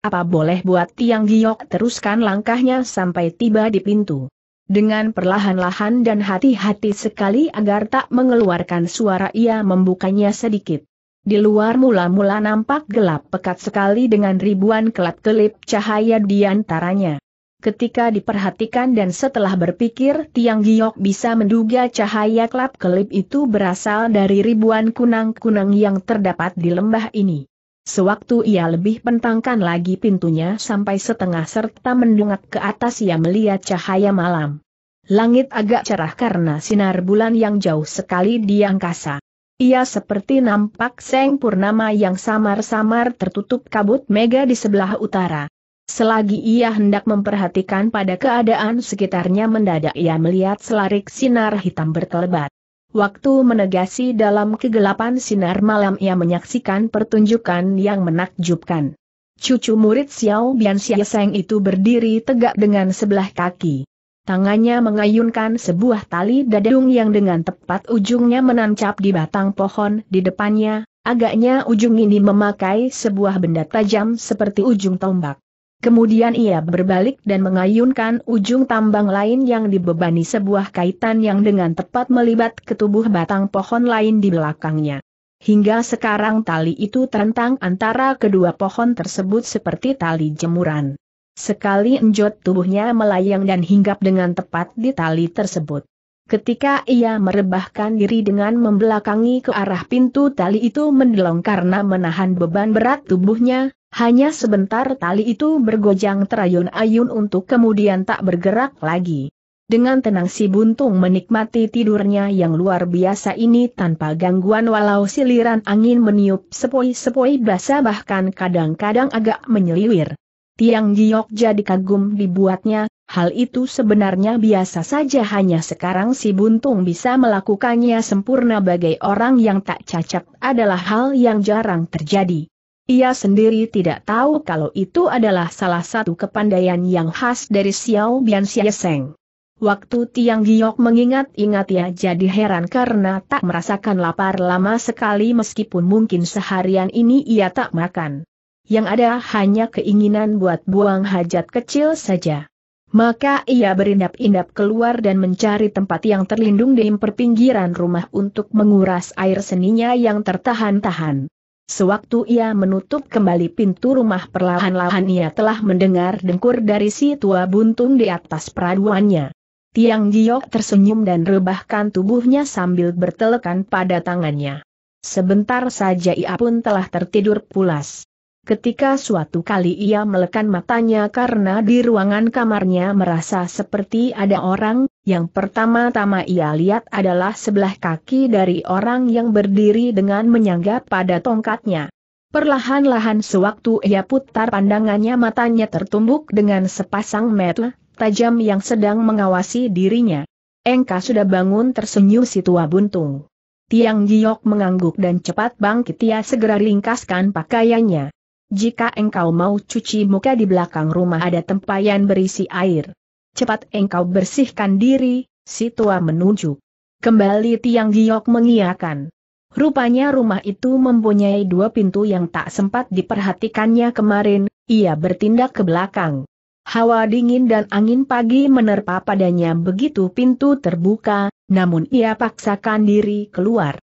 Apa boleh buat Tiang Giok teruskan langkahnya sampai tiba di pintu. Dengan perlahan-lahan dan hati-hati sekali agar tak mengeluarkan suara ia membukanya sedikit. Di luar mula-mula nampak gelap pekat sekali dengan ribuan kelap-kelip cahaya di antaranya. Ketika diperhatikan dan setelah berpikir Tiang Giok bisa menduga cahaya kelap-kelip itu berasal dari ribuan kunang-kunang yang terdapat di lembah ini. Sewaktu ia lebih pentangkan lagi pintunya sampai setengah serta mendungak ke atas ia melihat cahaya malam. Langit agak cerah karena sinar bulan yang jauh sekali di angkasa. Ia seperti nampak seng purnama yang samar-samar tertutup kabut mega di sebelah utara. Selagi ia hendak memperhatikan pada keadaan sekitarnya mendadak ia melihat selarik sinar hitam berkelebat. Waktu menegasi dalam kegelapan sinar malam ia menyaksikan pertunjukan yang menakjubkan. Cucu murid Xiao Bian Xia Seng itu berdiri tegak dengan sebelah kaki. Tangannya mengayunkan sebuah tali dadung yang dengan tepat ujungnya menancap di batang pohon di depannya, agaknya ujung ini memakai sebuah benda tajam seperti ujung tombak. Kemudian ia berbalik dan mengayunkan ujung tambang lain yang dibebani sebuah kaitan yang dengan tepat melibat ke tubuh batang pohon lain di belakangnya. Hingga sekarang tali itu terentang antara kedua pohon tersebut seperti tali jemuran. Sekali enjot tubuhnya melayang dan hinggap dengan tepat di tali tersebut. Ketika ia merebahkan diri dengan membelakangi ke arah pintu tali itu mendelong karena menahan beban berat tubuhnya, hanya sebentar tali itu bergojang terayun-ayun untuk kemudian tak bergerak lagi. Dengan tenang si Buntung menikmati tidurnya yang luar biasa ini tanpa gangguan walau siliran angin meniup sepoi-sepoi basah bahkan kadang-kadang agak menyeliwir. Tiang Giok jadi kagum dibuatnya, hal itu sebenarnya biasa saja hanya sekarang si Buntung bisa melakukannya sempurna bagai orang yang tak cacat adalah hal yang jarang terjadi. Ia sendiri tidak tahu kalau itu adalah salah satu kepandaian yang khas dari Xiao Bian Seng. Waktu Tiang Giok mengingat-ingat ia jadi heran karena tak merasakan lapar lama sekali meskipun mungkin seharian ini ia tak makan. Yang ada hanya keinginan buat buang hajat kecil saja. Maka ia berindap-indap keluar dan mencari tempat yang terlindung di perpinggiran rumah untuk menguras air seninya yang tertahan-tahan. Sewaktu ia menutup kembali pintu rumah perlahan-lahan ia telah mendengar dengkur dari si tua buntung di atas peraduannya. Tiang Giok tersenyum dan rebahkan tubuhnya sambil bertelekan pada tangannya. Sebentar saja ia pun telah tertidur pulas. Ketika suatu kali ia melekan matanya karena di ruangan kamarnya merasa seperti ada orang, yang pertama-tama ia lihat adalah sebelah kaki dari orang yang berdiri dengan menyangga pada tongkatnya. Perlahan-lahan sewaktu ia putar pandangannya matanya tertumbuk dengan sepasang mata tajam yang sedang mengawasi dirinya. Engka sudah bangun tersenyum si tua buntung. Tiang Giok mengangguk dan cepat bangkit ia segera ringkaskan pakaiannya. Jika engkau mau cuci muka di belakang rumah ada tempayan berisi air. Cepat engkau bersihkan diri, si tua menunjuk. Kembali tiang giok mengiakan. Rupanya rumah itu mempunyai dua pintu yang tak sempat diperhatikannya kemarin, ia bertindak ke belakang. Hawa dingin dan angin pagi menerpa padanya begitu pintu terbuka, namun ia paksakan diri keluar.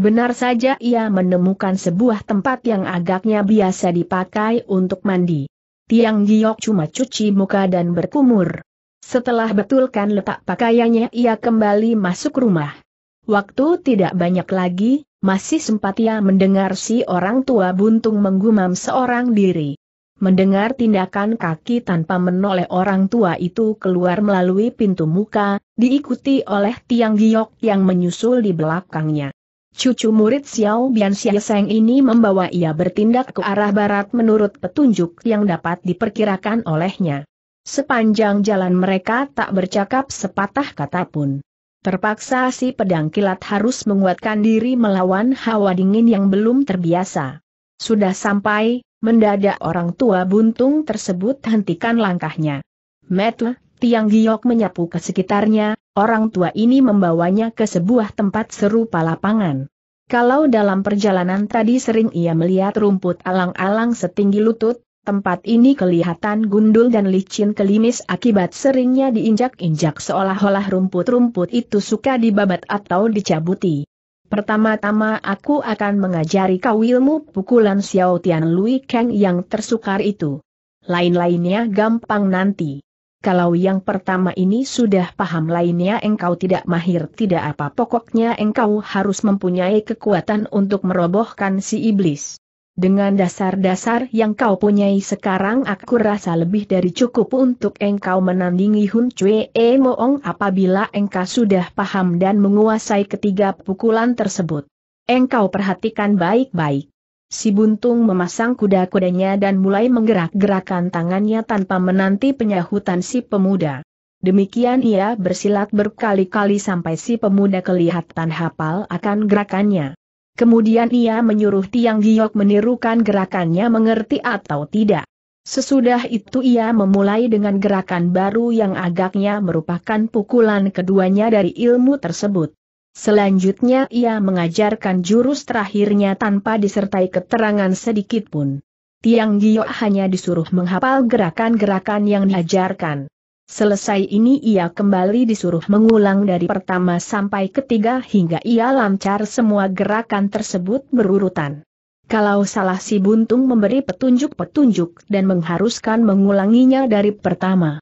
Benar saja ia menemukan sebuah tempat yang agaknya biasa dipakai untuk mandi. Tiang Giok cuma cuci muka dan berkumur. Setelah betulkan letak pakaiannya ia kembali masuk rumah. Waktu tidak banyak lagi, masih sempat ia mendengar si orang tua buntung menggumam seorang diri. Mendengar tindakan kaki tanpa menoleh orang tua itu keluar melalui pintu muka, diikuti oleh Tiang Giok yang menyusul di belakangnya. Cucu murid Xiao Bian Xiaoseng ini membawa ia bertindak ke arah barat menurut petunjuk yang dapat diperkirakan olehnya. Sepanjang jalan mereka tak bercakap sepatah kata pun. Terpaksa si pedang kilat harus menguatkan diri melawan hawa dingin yang belum terbiasa. Sudah sampai, mendadak orang tua buntung tersebut hentikan langkahnya. Metle, Tiang Giok menyapu ke sekitarnya, orang tua ini membawanya ke sebuah tempat serupa lapangan. Kalau dalam perjalanan tadi sering ia melihat rumput alang-alang setinggi lutut, tempat ini kelihatan gundul dan licin kelimis akibat seringnya diinjak-injak seolah-olah rumput-rumput itu suka dibabat atau dicabuti. Pertama-tama aku akan mengajari kau ilmu pukulan Xiao Tian Lui Kang yang tersukar itu. Lain-lainnya gampang nanti. Kalau yang pertama ini sudah paham lainnya engkau tidak mahir tidak apa pokoknya engkau harus mempunyai kekuatan untuk merobohkan si iblis. Dengan dasar-dasar yang kau punyai sekarang aku rasa lebih dari cukup untuk engkau menandingi Hun Cue e Moong apabila engkau sudah paham dan menguasai ketiga pukulan tersebut. Engkau perhatikan baik-baik. Si Buntung memasang kuda-kudanya dan mulai menggerak-gerakan tangannya tanpa menanti penyahutan si pemuda. Demikian ia bersilat berkali-kali sampai si pemuda kelihatan hafal akan gerakannya. Kemudian ia menyuruh Tiang Giok menirukan gerakannya mengerti atau tidak. Sesudah itu ia memulai dengan gerakan baru yang agaknya merupakan pukulan keduanya dari ilmu tersebut. Selanjutnya ia mengajarkan jurus terakhirnya tanpa disertai keterangan sedikit pun. Tiang Giyo hanya disuruh menghafal gerakan-gerakan yang diajarkan. Selesai ini ia kembali disuruh mengulang dari pertama sampai ketiga hingga ia lancar semua gerakan tersebut berurutan. Kalau salah si buntung memberi petunjuk-petunjuk dan mengharuskan mengulanginya dari pertama.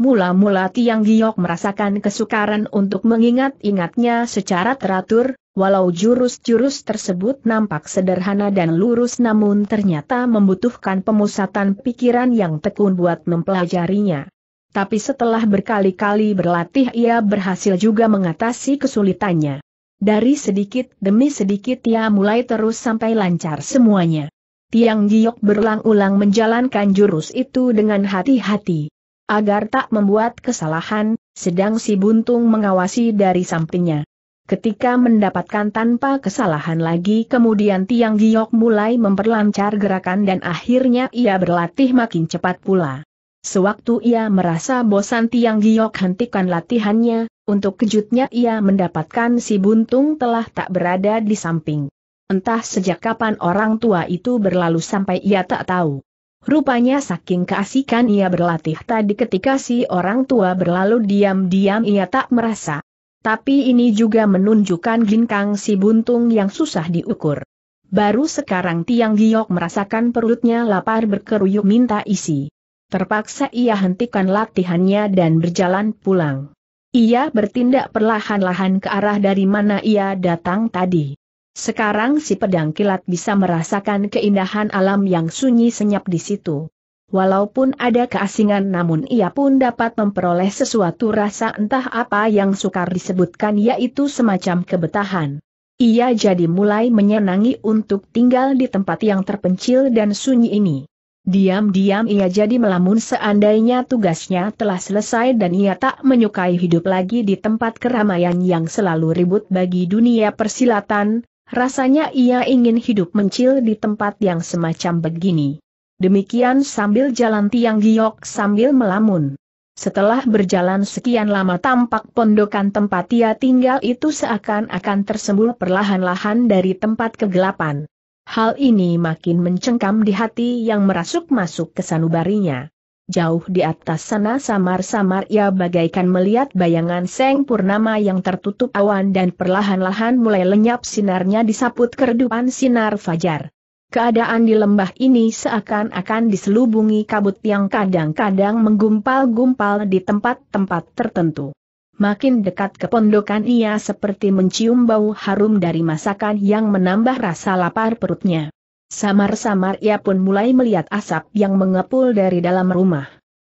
Mula-mula Tiang Giok merasakan kesukaran untuk mengingat-ingatnya secara teratur, walau jurus-jurus tersebut nampak sederhana dan lurus namun ternyata membutuhkan pemusatan pikiran yang tekun buat mempelajarinya. Tapi setelah berkali-kali berlatih ia berhasil juga mengatasi kesulitannya. Dari sedikit demi sedikit ia mulai terus sampai lancar semuanya. Tiang Giok berulang-ulang menjalankan jurus itu dengan hati-hati agar tak membuat kesalahan, sedang si buntung mengawasi dari sampingnya. Ketika mendapatkan tanpa kesalahan lagi kemudian Tiang Giok mulai memperlancar gerakan dan akhirnya ia berlatih makin cepat pula. Sewaktu ia merasa bosan Tiang Giok hentikan latihannya, untuk kejutnya ia mendapatkan si buntung telah tak berada di samping. Entah sejak kapan orang tua itu berlalu sampai ia tak tahu. Rupanya saking keasikan ia berlatih tadi ketika si orang tua berlalu diam-diam ia tak merasa. Tapi ini juga menunjukkan ginkang si buntung yang susah diukur. Baru sekarang Tiang Giok merasakan perutnya lapar berkeruyuk minta isi. Terpaksa ia hentikan latihannya dan berjalan pulang. Ia bertindak perlahan-lahan ke arah dari mana ia datang tadi. Sekarang si pedang kilat bisa merasakan keindahan alam yang sunyi senyap di situ. Walaupun ada keasingan namun ia pun dapat memperoleh sesuatu rasa entah apa yang sukar disebutkan yaitu semacam kebetahan. Ia jadi mulai menyenangi untuk tinggal di tempat yang terpencil dan sunyi ini. Diam-diam ia jadi melamun seandainya tugasnya telah selesai dan ia tak menyukai hidup lagi di tempat keramaian yang selalu ribut bagi dunia persilatan, Rasanya ia ingin hidup mencil di tempat yang semacam begini. Demikian sambil jalan tiang giok sambil melamun. Setelah berjalan sekian lama tampak pondokan tempat ia tinggal itu seakan-akan tersembul perlahan-lahan dari tempat kegelapan. Hal ini makin mencengkam di hati yang merasuk masuk ke sanubarinya jauh di atas sana samar-samar ia bagaikan melihat bayangan Seng Purnama yang tertutup awan dan perlahan-lahan mulai lenyap sinarnya disaput keredupan sinar fajar. Keadaan di lembah ini seakan-akan diselubungi kabut yang kadang-kadang menggumpal-gumpal di tempat-tempat tertentu. Makin dekat ke pondokan ia seperti mencium bau harum dari masakan yang menambah rasa lapar perutnya. Samar-samar ia pun mulai melihat asap yang mengepul dari dalam rumah.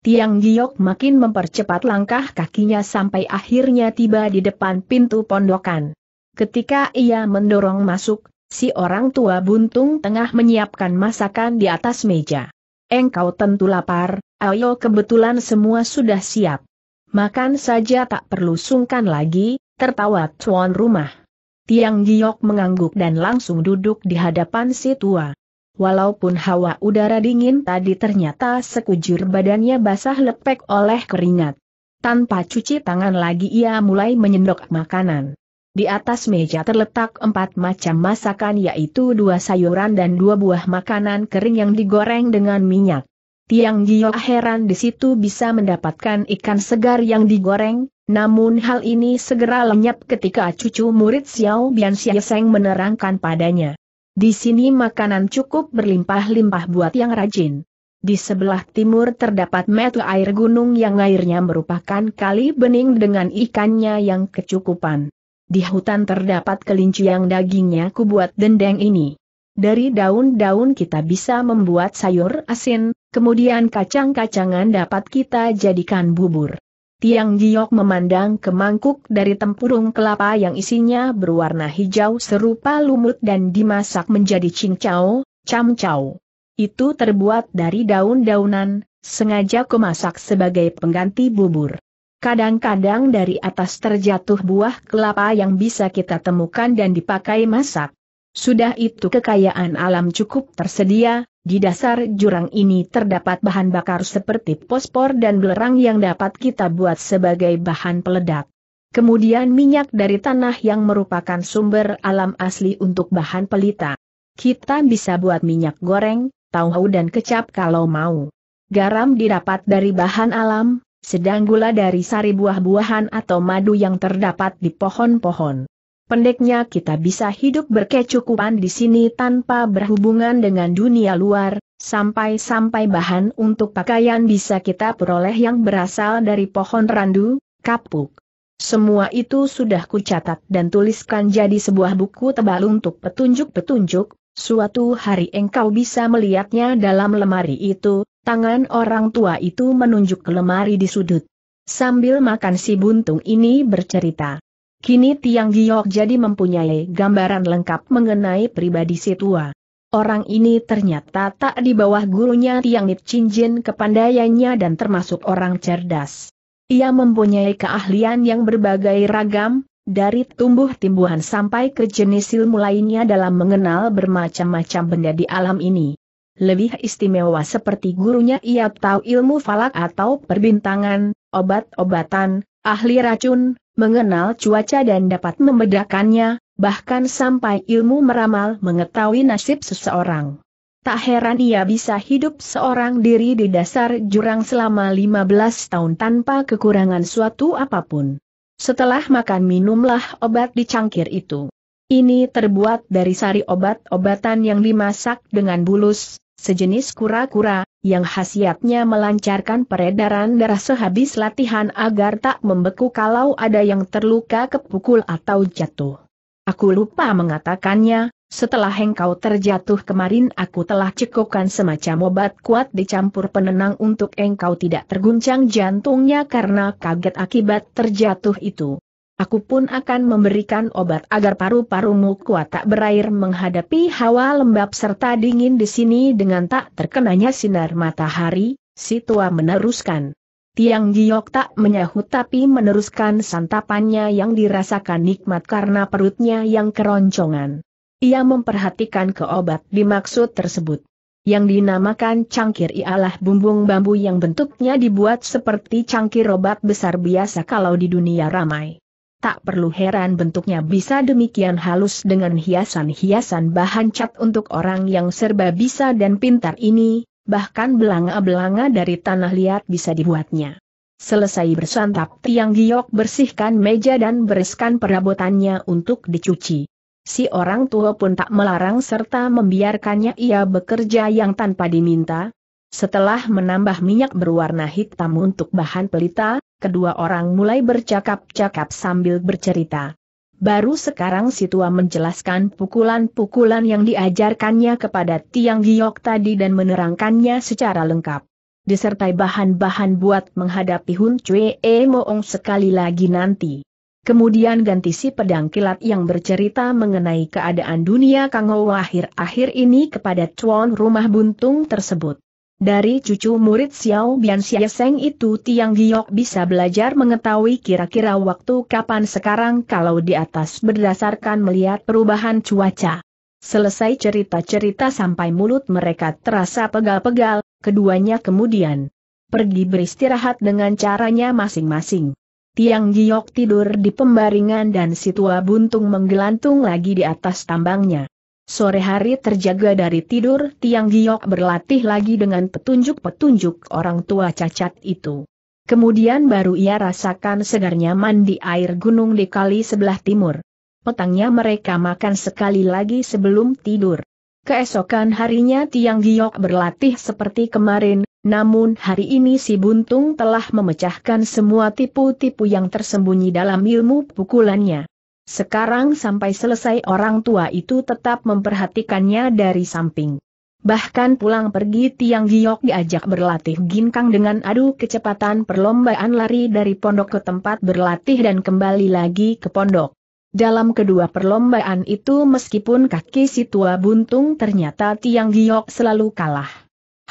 Tiang Giok makin mempercepat langkah kakinya sampai akhirnya tiba di depan pintu pondokan. Ketika ia mendorong masuk, si orang tua buntung tengah menyiapkan masakan di atas meja. Engkau tentu lapar, ayo kebetulan semua sudah siap. Makan saja tak perlu sungkan lagi, tertawa tuan rumah. Tiang Giok mengangguk dan langsung duduk di hadapan si tua. Walaupun hawa udara dingin tadi ternyata sekujur badannya basah lepek oleh keringat. Tanpa cuci tangan lagi ia mulai menyendok makanan. Di atas meja terletak empat macam masakan yaitu dua sayuran dan dua buah makanan kering yang digoreng dengan minyak. Tiang Gio heran di situ bisa mendapatkan ikan segar yang digoreng, namun hal ini segera lenyap ketika cucu murid Xiao Bian Xiaoseng menerangkan padanya. Di sini makanan cukup berlimpah-limpah buat yang rajin. Di sebelah timur terdapat metu air gunung yang airnya merupakan kali bening dengan ikannya yang kecukupan. Di hutan terdapat kelinci yang dagingnya kubuat dendeng ini. Dari daun-daun kita bisa membuat sayur asin, kemudian kacang-kacangan dapat kita jadikan bubur. Tiang Giok memandang ke mangkuk dari tempurung kelapa yang isinya berwarna hijau serupa lumut dan dimasak menjadi cincau, camcau. Itu terbuat dari daun-daunan, sengaja kumasak sebagai pengganti bubur. Kadang-kadang dari atas terjatuh buah kelapa yang bisa kita temukan dan dipakai masak. Sudah itu kekayaan alam cukup tersedia, di dasar jurang ini terdapat bahan bakar seperti pospor dan belerang yang dapat kita buat sebagai bahan peledak. Kemudian minyak dari tanah yang merupakan sumber alam asli untuk bahan pelita. Kita bisa buat minyak goreng, tauhu dan kecap kalau mau. Garam didapat dari bahan alam, sedang gula dari sari buah-buahan atau madu yang terdapat di pohon-pohon. Pendeknya kita bisa hidup berkecukupan di sini tanpa berhubungan dengan dunia luar, sampai-sampai bahan untuk pakaian bisa kita peroleh yang berasal dari pohon randu, kapuk. Semua itu sudah kucatat dan tuliskan jadi sebuah buku tebal untuk petunjuk-petunjuk, suatu hari engkau bisa melihatnya dalam lemari itu, tangan orang tua itu menunjuk ke lemari di sudut. Sambil makan si buntung ini bercerita. Kini Tiang Giok jadi mempunyai gambaran lengkap mengenai pribadi si tua. Orang ini ternyata tak di bawah gurunya Tiang Nit Cinjin kepandaiannya dan termasuk orang cerdas. Ia mempunyai keahlian yang berbagai ragam, dari tumbuh timbuhan sampai ke jenis ilmu lainnya dalam mengenal bermacam-macam benda di alam ini. Lebih istimewa seperti gurunya ia tahu ilmu falak atau perbintangan, obat-obatan, ahli racun, mengenal cuaca dan dapat membedakannya, bahkan sampai ilmu meramal mengetahui nasib seseorang. Tak heran ia bisa hidup seorang diri di dasar jurang selama 15 tahun tanpa kekurangan suatu apapun. Setelah makan minumlah obat di cangkir itu. Ini terbuat dari sari obat-obatan yang dimasak dengan bulus, sejenis kura-kura, yang khasiatnya melancarkan peredaran darah sehabis latihan agar tak membeku kalau ada yang terluka kepukul atau jatuh. Aku lupa mengatakannya, setelah engkau terjatuh kemarin aku telah cekokkan semacam obat kuat dicampur penenang untuk engkau tidak terguncang jantungnya karena kaget akibat terjatuh itu. Aku pun akan memberikan obat agar paru-parumu kuat tak berair menghadapi hawa lembab serta dingin di sini dengan tak terkenanya sinar matahari, si tua meneruskan. Tiang Giok tak menyahut tapi meneruskan santapannya yang dirasakan nikmat karena perutnya yang keroncongan. Ia memperhatikan ke obat dimaksud tersebut. Yang dinamakan cangkir ialah bumbung bambu yang bentuknya dibuat seperti cangkir obat besar biasa kalau di dunia ramai tak perlu heran bentuknya bisa demikian halus dengan hiasan-hiasan bahan cat untuk orang yang serba bisa dan pintar ini, bahkan belanga-belanga dari tanah liat bisa dibuatnya. Selesai bersantap, Tiang Giok bersihkan meja dan bereskan perabotannya untuk dicuci. Si orang tua pun tak melarang serta membiarkannya ia bekerja yang tanpa diminta, setelah menambah minyak berwarna hitam untuk bahan pelita, kedua orang mulai bercakap-cakap sambil bercerita. Baru sekarang si tua menjelaskan pukulan-pukulan yang diajarkannya kepada Tiang Giok tadi dan menerangkannya secara lengkap. Disertai bahan-bahan buat menghadapi Hun Cue E Moong sekali lagi nanti. Kemudian ganti si pedang kilat yang bercerita mengenai keadaan dunia Kang Ho akhir-akhir ini kepada Chuan rumah buntung tersebut. Dari cucu murid Xiao Bian Seng itu Tiang Giok bisa belajar mengetahui kira-kira waktu kapan sekarang kalau di atas berdasarkan melihat perubahan cuaca. Selesai cerita-cerita sampai mulut mereka terasa pegal-pegal, keduanya kemudian pergi beristirahat dengan caranya masing-masing. Tiang Giok tidur di pembaringan dan si tua buntung menggelantung lagi di atas tambangnya. Sore hari terjaga dari tidur Tiang Giok berlatih lagi dengan petunjuk-petunjuk orang tua cacat itu. Kemudian baru ia rasakan segarnya mandi air gunung di kali sebelah timur. Petangnya mereka makan sekali lagi sebelum tidur. Keesokan harinya Tiang Giok berlatih seperti kemarin, namun hari ini si Buntung telah memecahkan semua tipu-tipu yang tersembunyi dalam ilmu pukulannya. Sekarang sampai selesai orang tua itu tetap memperhatikannya dari samping. Bahkan pulang pergi Tiang Giok diajak berlatih ginkang dengan adu kecepatan perlombaan lari dari pondok ke tempat berlatih dan kembali lagi ke pondok. Dalam kedua perlombaan itu meskipun kaki si tua buntung ternyata Tiang Giok selalu kalah.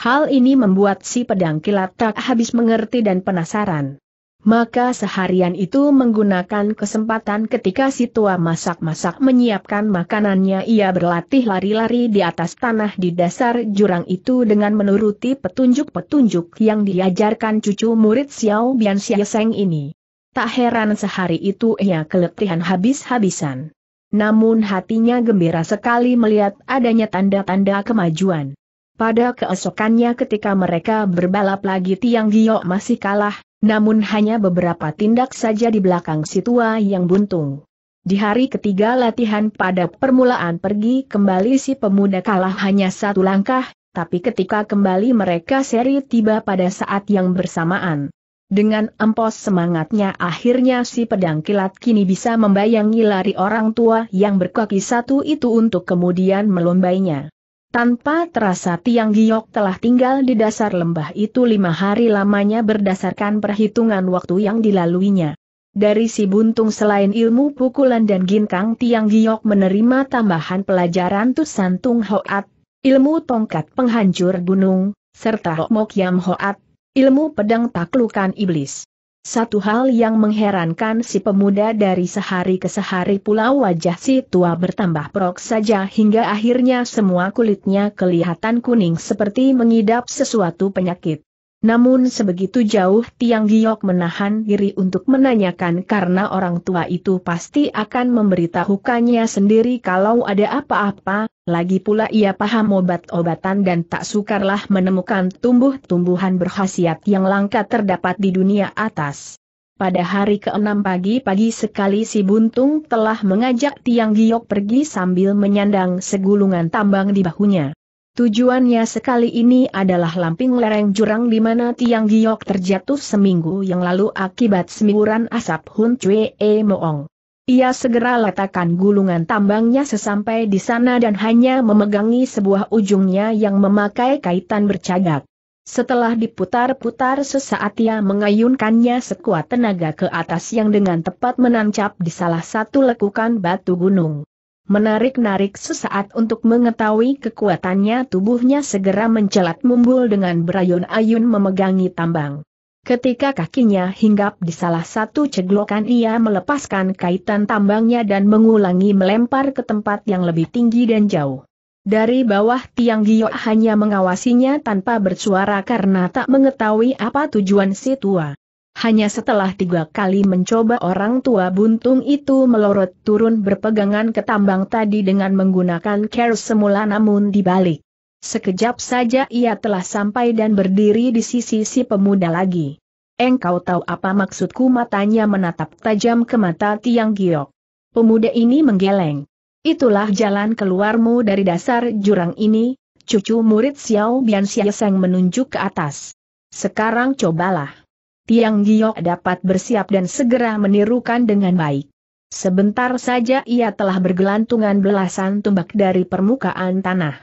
Hal ini membuat si pedang kilat tak habis mengerti dan penasaran. Maka seharian itu menggunakan kesempatan ketika si tua masak-masak menyiapkan makanannya ia berlatih lari-lari di atas tanah di dasar jurang itu dengan menuruti petunjuk-petunjuk yang diajarkan cucu murid Xiao Bian Seng ini. Tak heran sehari itu ia keletihan habis-habisan. Namun hatinya gembira sekali melihat adanya tanda-tanda kemajuan. Pada keesokannya ketika mereka berbalap lagi Tiang giok masih kalah, namun hanya beberapa tindak saja di belakang si tua yang buntung. Di hari ketiga latihan pada permulaan pergi kembali si pemuda kalah hanya satu langkah, tapi ketika kembali mereka seri tiba pada saat yang bersamaan. Dengan empos semangatnya akhirnya si pedang kilat kini bisa membayangi lari orang tua yang berkaki satu itu untuk kemudian melombainya. Tanpa terasa Tiang Giok telah tinggal di dasar lembah itu lima hari lamanya berdasarkan perhitungan waktu yang dilaluinya. Dari si buntung selain ilmu pukulan dan ginkang Tiang Giok menerima tambahan pelajaran Tusan Tung Hoat, ilmu tongkat penghancur gunung, serta Mok Yam Hoat, ilmu pedang taklukan iblis. Satu hal yang mengherankan si pemuda dari sehari ke sehari pula wajah si tua bertambah prok saja hingga akhirnya semua kulitnya kelihatan kuning seperti mengidap sesuatu penyakit. Namun sebegitu jauh Tiang Giok menahan diri untuk menanyakan karena orang tua itu pasti akan memberitahukannya sendiri kalau ada apa-apa, lagi pula ia paham obat-obatan dan tak sukarlah menemukan tumbuh-tumbuhan berkhasiat yang langka terdapat di dunia atas. Pada hari keenam pagi-pagi sekali si Buntung telah mengajak Tiang Giok pergi sambil menyandang segulungan tambang di bahunya. Tujuannya sekali ini adalah lamping lereng jurang di mana Tiang Giok terjatuh seminggu yang lalu akibat semburan asap Hun Chue e Moong. Ia segera letakkan gulungan tambangnya sesampai di sana dan hanya memegangi sebuah ujungnya yang memakai kaitan bercagak. Setelah diputar-putar sesaat ia mengayunkannya sekuat tenaga ke atas yang dengan tepat menancap di salah satu lekukan batu gunung. Menarik-narik sesaat untuk mengetahui kekuatannya tubuhnya segera mencelat mumbul dengan berayun-ayun memegangi tambang. Ketika kakinya hinggap di salah satu ceglokan ia melepaskan kaitan tambangnya dan mengulangi melempar ke tempat yang lebih tinggi dan jauh. Dari bawah tiang giok hanya mengawasinya tanpa bersuara karena tak mengetahui apa tujuan si tua. Hanya setelah tiga kali mencoba orang tua buntung itu melorot turun berpegangan ke tambang tadi dengan menggunakan care semula namun dibalik. Sekejap saja ia telah sampai dan berdiri di sisi si pemuda lagi. Engkau tahu apa maksudku matanya menatap tajam ke mata tiang giok. Pemuda ini menggeleng. Itulah jalan keluarmu dari dasar jurang ini, cucu murid Xiao Bian Xiaoseng menunjuk ke atas. Sekarang cobalah. Tiang Giok dapat bersiap dan segera menirukan dengan baik. Sebentar saja ia telah bergelantungan belasan tumbak dari permukaan tanah.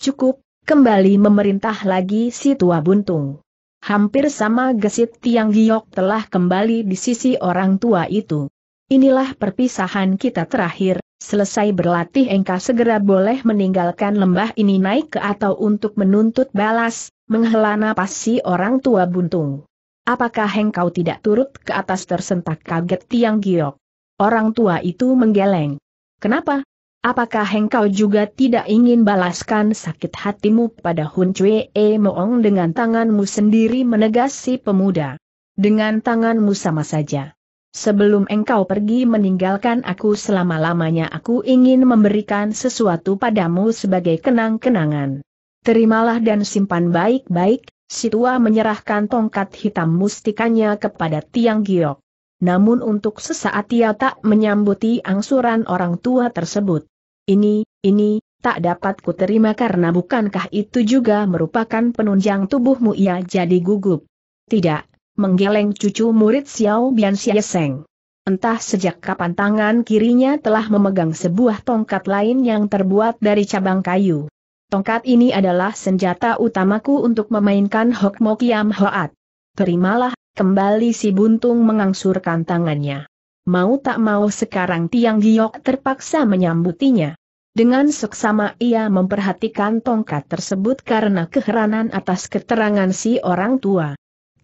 Cukup, kembali memerintah lagi si tua buntung. Hampir sama gesit Tiang Giok telah kembali di sisi orang tua itu. Inilah perpisahan kita terakhir, selesai berlatih engkau segera boleh meninggalkan lembah ini naik ke atau untuk menuntut balas, menghela napas si orang tua buntung. Apakah engkau tidak turut ke atas tersentak kaget tiang giok? Orang tua itu menggeleng. Kenapa? Apakah engkau juga tidak ingin balaskan sakit hatimu pada Hun Chue E Moong dengan tanganmu sendiri menegas si pemuda? Dengan tanganmu sama saja. Sebelum engkau pergi meninggalkan aku selama-lamanya aku ingin memberikan sesuatu padamu sebagai kenang-kenangan. Terimalah dan simpan baik-baik, si tua menyerahkan tongkat hitam mustikanya kepada Tiang Giok. Namun untuk sesaat ia tak menyambuti angsuran orang tua tersebut. Ini, ini, tak dapat kuterima karena bukankah itu juga merupakan penunjang tubuhmu ia jadi gugup. Tidak, menggeleng cucu murid Xiao Bian Seng. Entah sejak kapan tangan kirinya telah memegang sebuah tongkat lain yang terbuat dari cabang kayu. Tongkat ini adalah senjata utamaku untuk memainkan Hok Mo Kiam Hoat. Terimalah, kembali si buntung mengangsurkan tangannya. Mau tak mau sekarang Tiang Giok terpaksa menyambutinya. Dengan seksama ia memperhatikan tongkat tersebut karena keheranan atas keterangan si orang tua.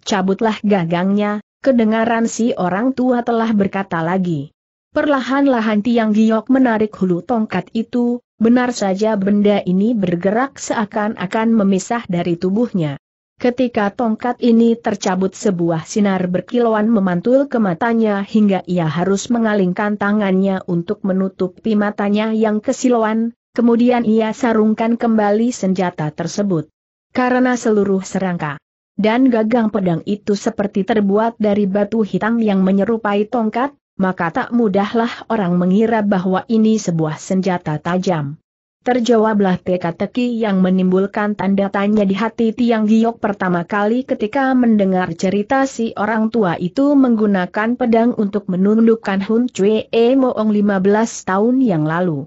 Cabutlah gagangnya, kedengaran si orang tua telah berkata lagi. Perlahan-lahan Tiang Giok menarik hulu tongkat itu, Benar saja benda ini bergerak seakan-akan memisah dari tubuhnya. Ketika tongkat ini tercabut sebuah sinar berkilauan memantul ke matanya hingga ia harus mengalingkan tangannya untuk menutupi matanya yang kesilauan, kemudian ia sarungkan kembali senjata tersebut. Karena seluruh serangka dan gagang pedang itu seperti terbuat dari batu hitam yang menyerupai tongkat, maka tak mudahlah orang mengira bahwa ini sebuah senjata tajam. Terjawablah teka-teki yang menimbulkan tanda tanya di hati Tiang Giok pertama kali ketika mendengar cerita si orang tua itu menggunakan pedang untuk menundukkan Hun e Moong 15 tahun yang lalu.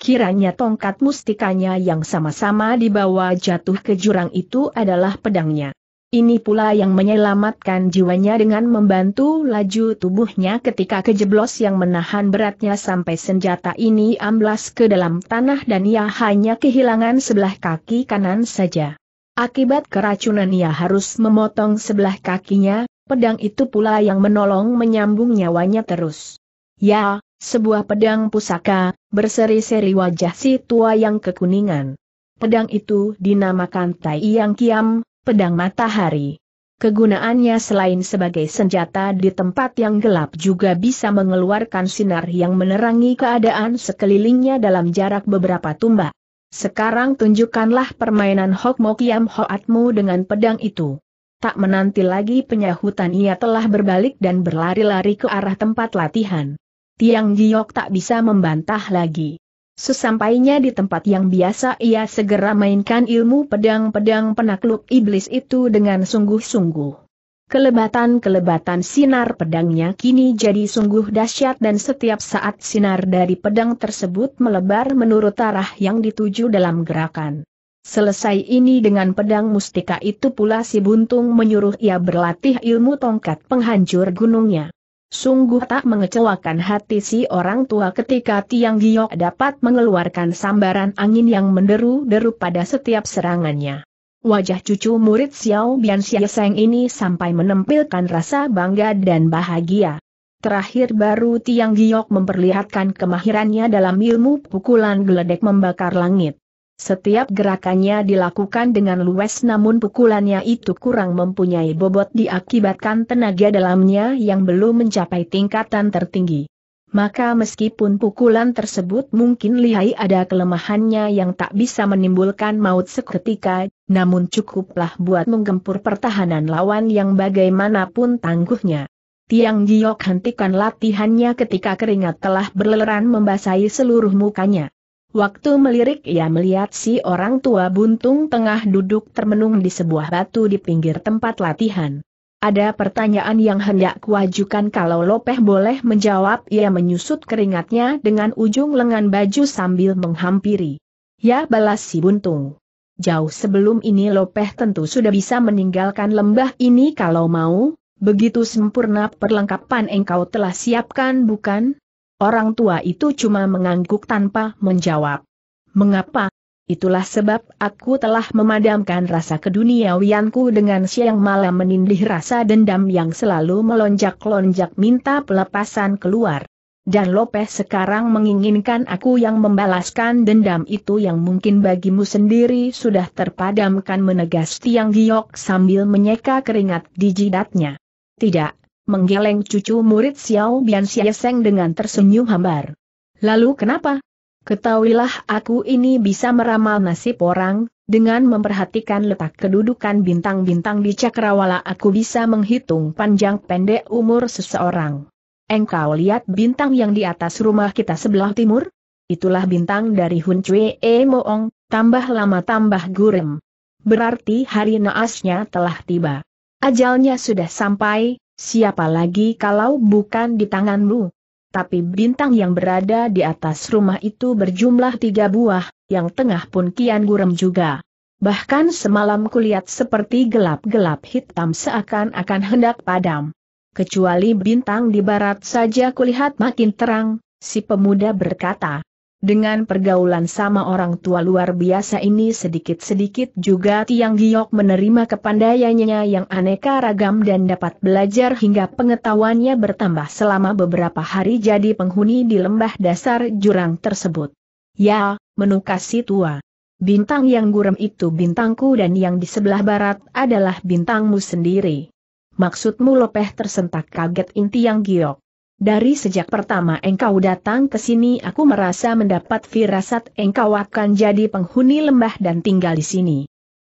Kiranya tongkat mustikanya yang sama-sama dibawa jatuh ke jurang itu adalah pedangnya. Ini pula yang menyelamatkan jiwanya dengan membantu laju tubuhnya ketika kejeblos yang menahan beratnya sampai senjata ini amblas ke dalam tanah dan ia hanya kehilangan sebelah kaki kanan saja. Akibat keracunan ia harus memotong sebelah kakinya, pedang itu pula yang menolong menyambung nyawanya terus. Ya, sebuah pedang pusaka, berseri-seri wajah si tua yang kekuningan. Pedang itu dinamakan Tai Yang Kiam, pedang matahari. Kegunaannya selain sebagai senjata di tempat yang gelap juga bisa mengeluarkan sinar yang menerangi keadaan sekelilingnya dalam jarak beberapa tumbak. Sekarang tunjukkanlah permainan Hokmokiam Kiam Hoatmu dengan pedang itu. Tak menanti lagi penyahutan ia telah berbalik dan berlari-lari ke arah tempat latihan. Tiang Giok tak bisa membantah lagi. Sesampainya di tempat yang biasa ia segera mainkan ilmu pedang-pedang penakluk iblis itu dengan sungguh-sungguh. Kelebatan-kelebatan sinar pedangnya kini jadi sungguh dahsyat dan setiap saat sinar dari pedang tersebut melebar menurut arah yang dituju dalam gerakan. Selesai ini dengan pedang mustika itu pula si Buntung menyuruh ia berlatih ilmu tongkat penghancur gunungnya. Sungguh tak mengecewakan hati si orang tua ketika Tiang Giok dapat mengeluarkan sambaran angin yang menderu-deru pada setiap serangannya. Wajah cucu murid Xiao Bian Xiaoseng ini sampai menempilkan rasa bangga dan bahagia. Terakhir baru Tiang Giok memperlihatkan kemahirannya dalam ilmu pukulan geledek membakar langit. Setiap gerakannya dilakukan dengan luwes namun pukulannya itu kurang mempunyai bobot diakibatkan tenaga dalamnya yang belum mencapai tingkatan tertinggi. Maka meskipun pukulan tersebut mungkin lihai ada kelemahannya yang tak bisa menimbulkan maut seketika, namun cukuplah buat menggempur pertahanan lawan yang bagaimanapun tangguhnya. Tiang Giok hentikan latihannya ketika keringat telah berleran membasahi seluruh mukanya. Waktu melirik ia melihat si orang tua buntung tengah duduk termenung di sebuah batu di pinggir tempat latihan. Ada pertanyaan yang hendak kuajukan kalau Lopeh boleh menjawab ia menyusut keringatnya dengan ujung lengan baju sambil menghampiri. Ya balas si buntung. Jauh sebelum ini Lopeh tentu sudah bisa meninggalkan lembah ini kalau mau, begitu sempurna perlengkapan engkau telah siapkan bukan? Orang tua itu cuma mengangguk tanpa menjawab. Mengapa? Itulah sebab aku telah memadamkan rasa keduniawianku dengan siang malam menindih rasa dendam yang selalu melonjak-lonjak minta pelepasan keluar. Dan Lopez sekarang menginginkan aku yang membalaskan dendam itu yang mungkin bagimu sendiri sudah terpadamkan menegas Tiang Giok sambil menyeka keringat di jidatnya. Tidak, menggeleng cucu murid Xiao Bian Xieseng dengan tersenyum hambar. Lalu kenapa? Ketahuilah aku ini bisa meramal nasib orang, dengan memperhatikan letak kedudukan bintang-bintang di cakrawala aku bisa menghitung panjang pendek umur seseorang. Engkau lihat bintang yang di atas rumah kita sebelah timur? Itulah bintang dari Hun Cui E Moong, tambah lama tambah gurem. Berarti hari naasnya telah tiba. Ajalnya sudah sampai, Siapa lagi kalau bukan di tanganmu? Tapi bintang yang berada di atas rumah itu berjumlah tiga buah, yang tengah pun kian gurem juga. Bahkan semalam kulihat seperti gelap-gelap hitam seakan-akan hendak padam. Kecuali bintang di barat saja kulihat makin terang, si pemuda berkata. Dengan pergaulan sama orang tua luar biasa ini sedikit-sedikit juga Tiang Giok menerima kepandaiannya yang aneka ragam dan dapat belajar hingga pengetahuannya bertambah selama beberapa hari jadi penghuni di lembah dasar jurang tersebut. Ya, menukasi tua. Bintang yang gurem itu bintangku dan yang di sebelah barat adalah bintangmu sendiri. Maksudmu lopeh tersentak kaget inti yang giok. Dari sejak pertama engkau datang ke sini aku merasa mendapat firasat engkau akan jadi penghuni lembah dan tinggal di sini.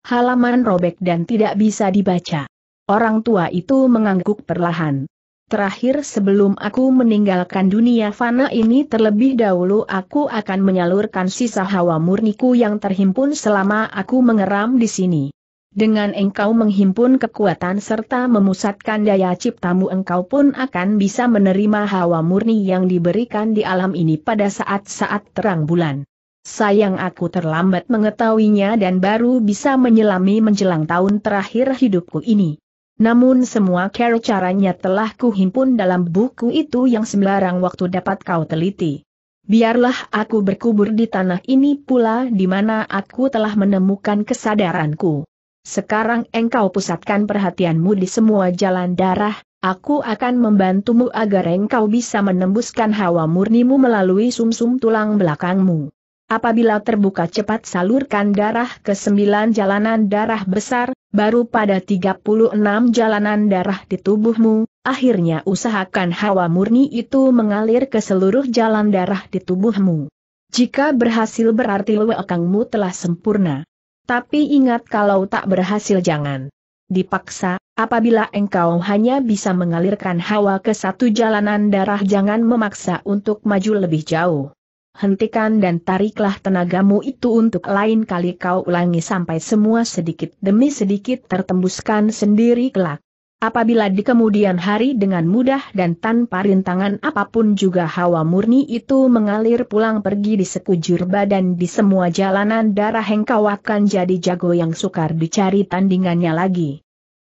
Halaman robek dan tidak bisa dibaca. Orang tua itu mengangguk perlahan. Terakhir sebelum aku meninggalkan dunia fana ini terlebih dahulu aku akan menyalurkan sisa hawa murniku yang terhimpun selama aku mengeram di sini. Dengan engkau menghimpun kekuatan serta memusatkan daya ciptamu engkau pun akan bisa menerima hawa murni yang diberikan di alam ini pada saat-saat terang bulan. Sayang aku terlambat mengetahuinya dan baru bisa menyelami menjelang tahun terakhir hidupku ini. Namun semua cara caranya telah kuhimpun dalam buku itu yang sembarang waktu dapat kau teliti. Biarlah aku berkubur di tanah ini pula di mana aku telah menemukan kesadaranku. Sekarang engkau pusatkan perhatianmu di semua jalan darah, aku akan membantumu agar engkau bisa menembuskan hawa murnimu melalui sumsum -sum tulang belakangmu. Apabila terbuka cepat salurkan darah ke sembilan jalanan darah besar, baru pada 36 jalanan darah di tubuhmu, akhirnya usahakan hawa murni itu mengalir ke seluruh jalan darah di tubuhmu. Jika berhasil berarti lewekangmu telah sempurna. Tapi ingat kalau tak berhasil jangan dipaksa, apabila engkau hanya bisa mengalirkan hawa ke satu jalanan darah jangan memaksa untuk maju lebih jauh. Hentikan dan tariklah tenagamu itu untuk lain kali kau ulangi sampai semua sedikit demi sedikit tertembuskan sendiri kelak. Apabila di kemudian hari dengan mudah dan tanpa rintangan apapun juga hawa murni itu mengalir pulang pergi di sekujur badan di semua jalanan darah engkau akan jadi jago yang sukar dicari tandingannya lagi.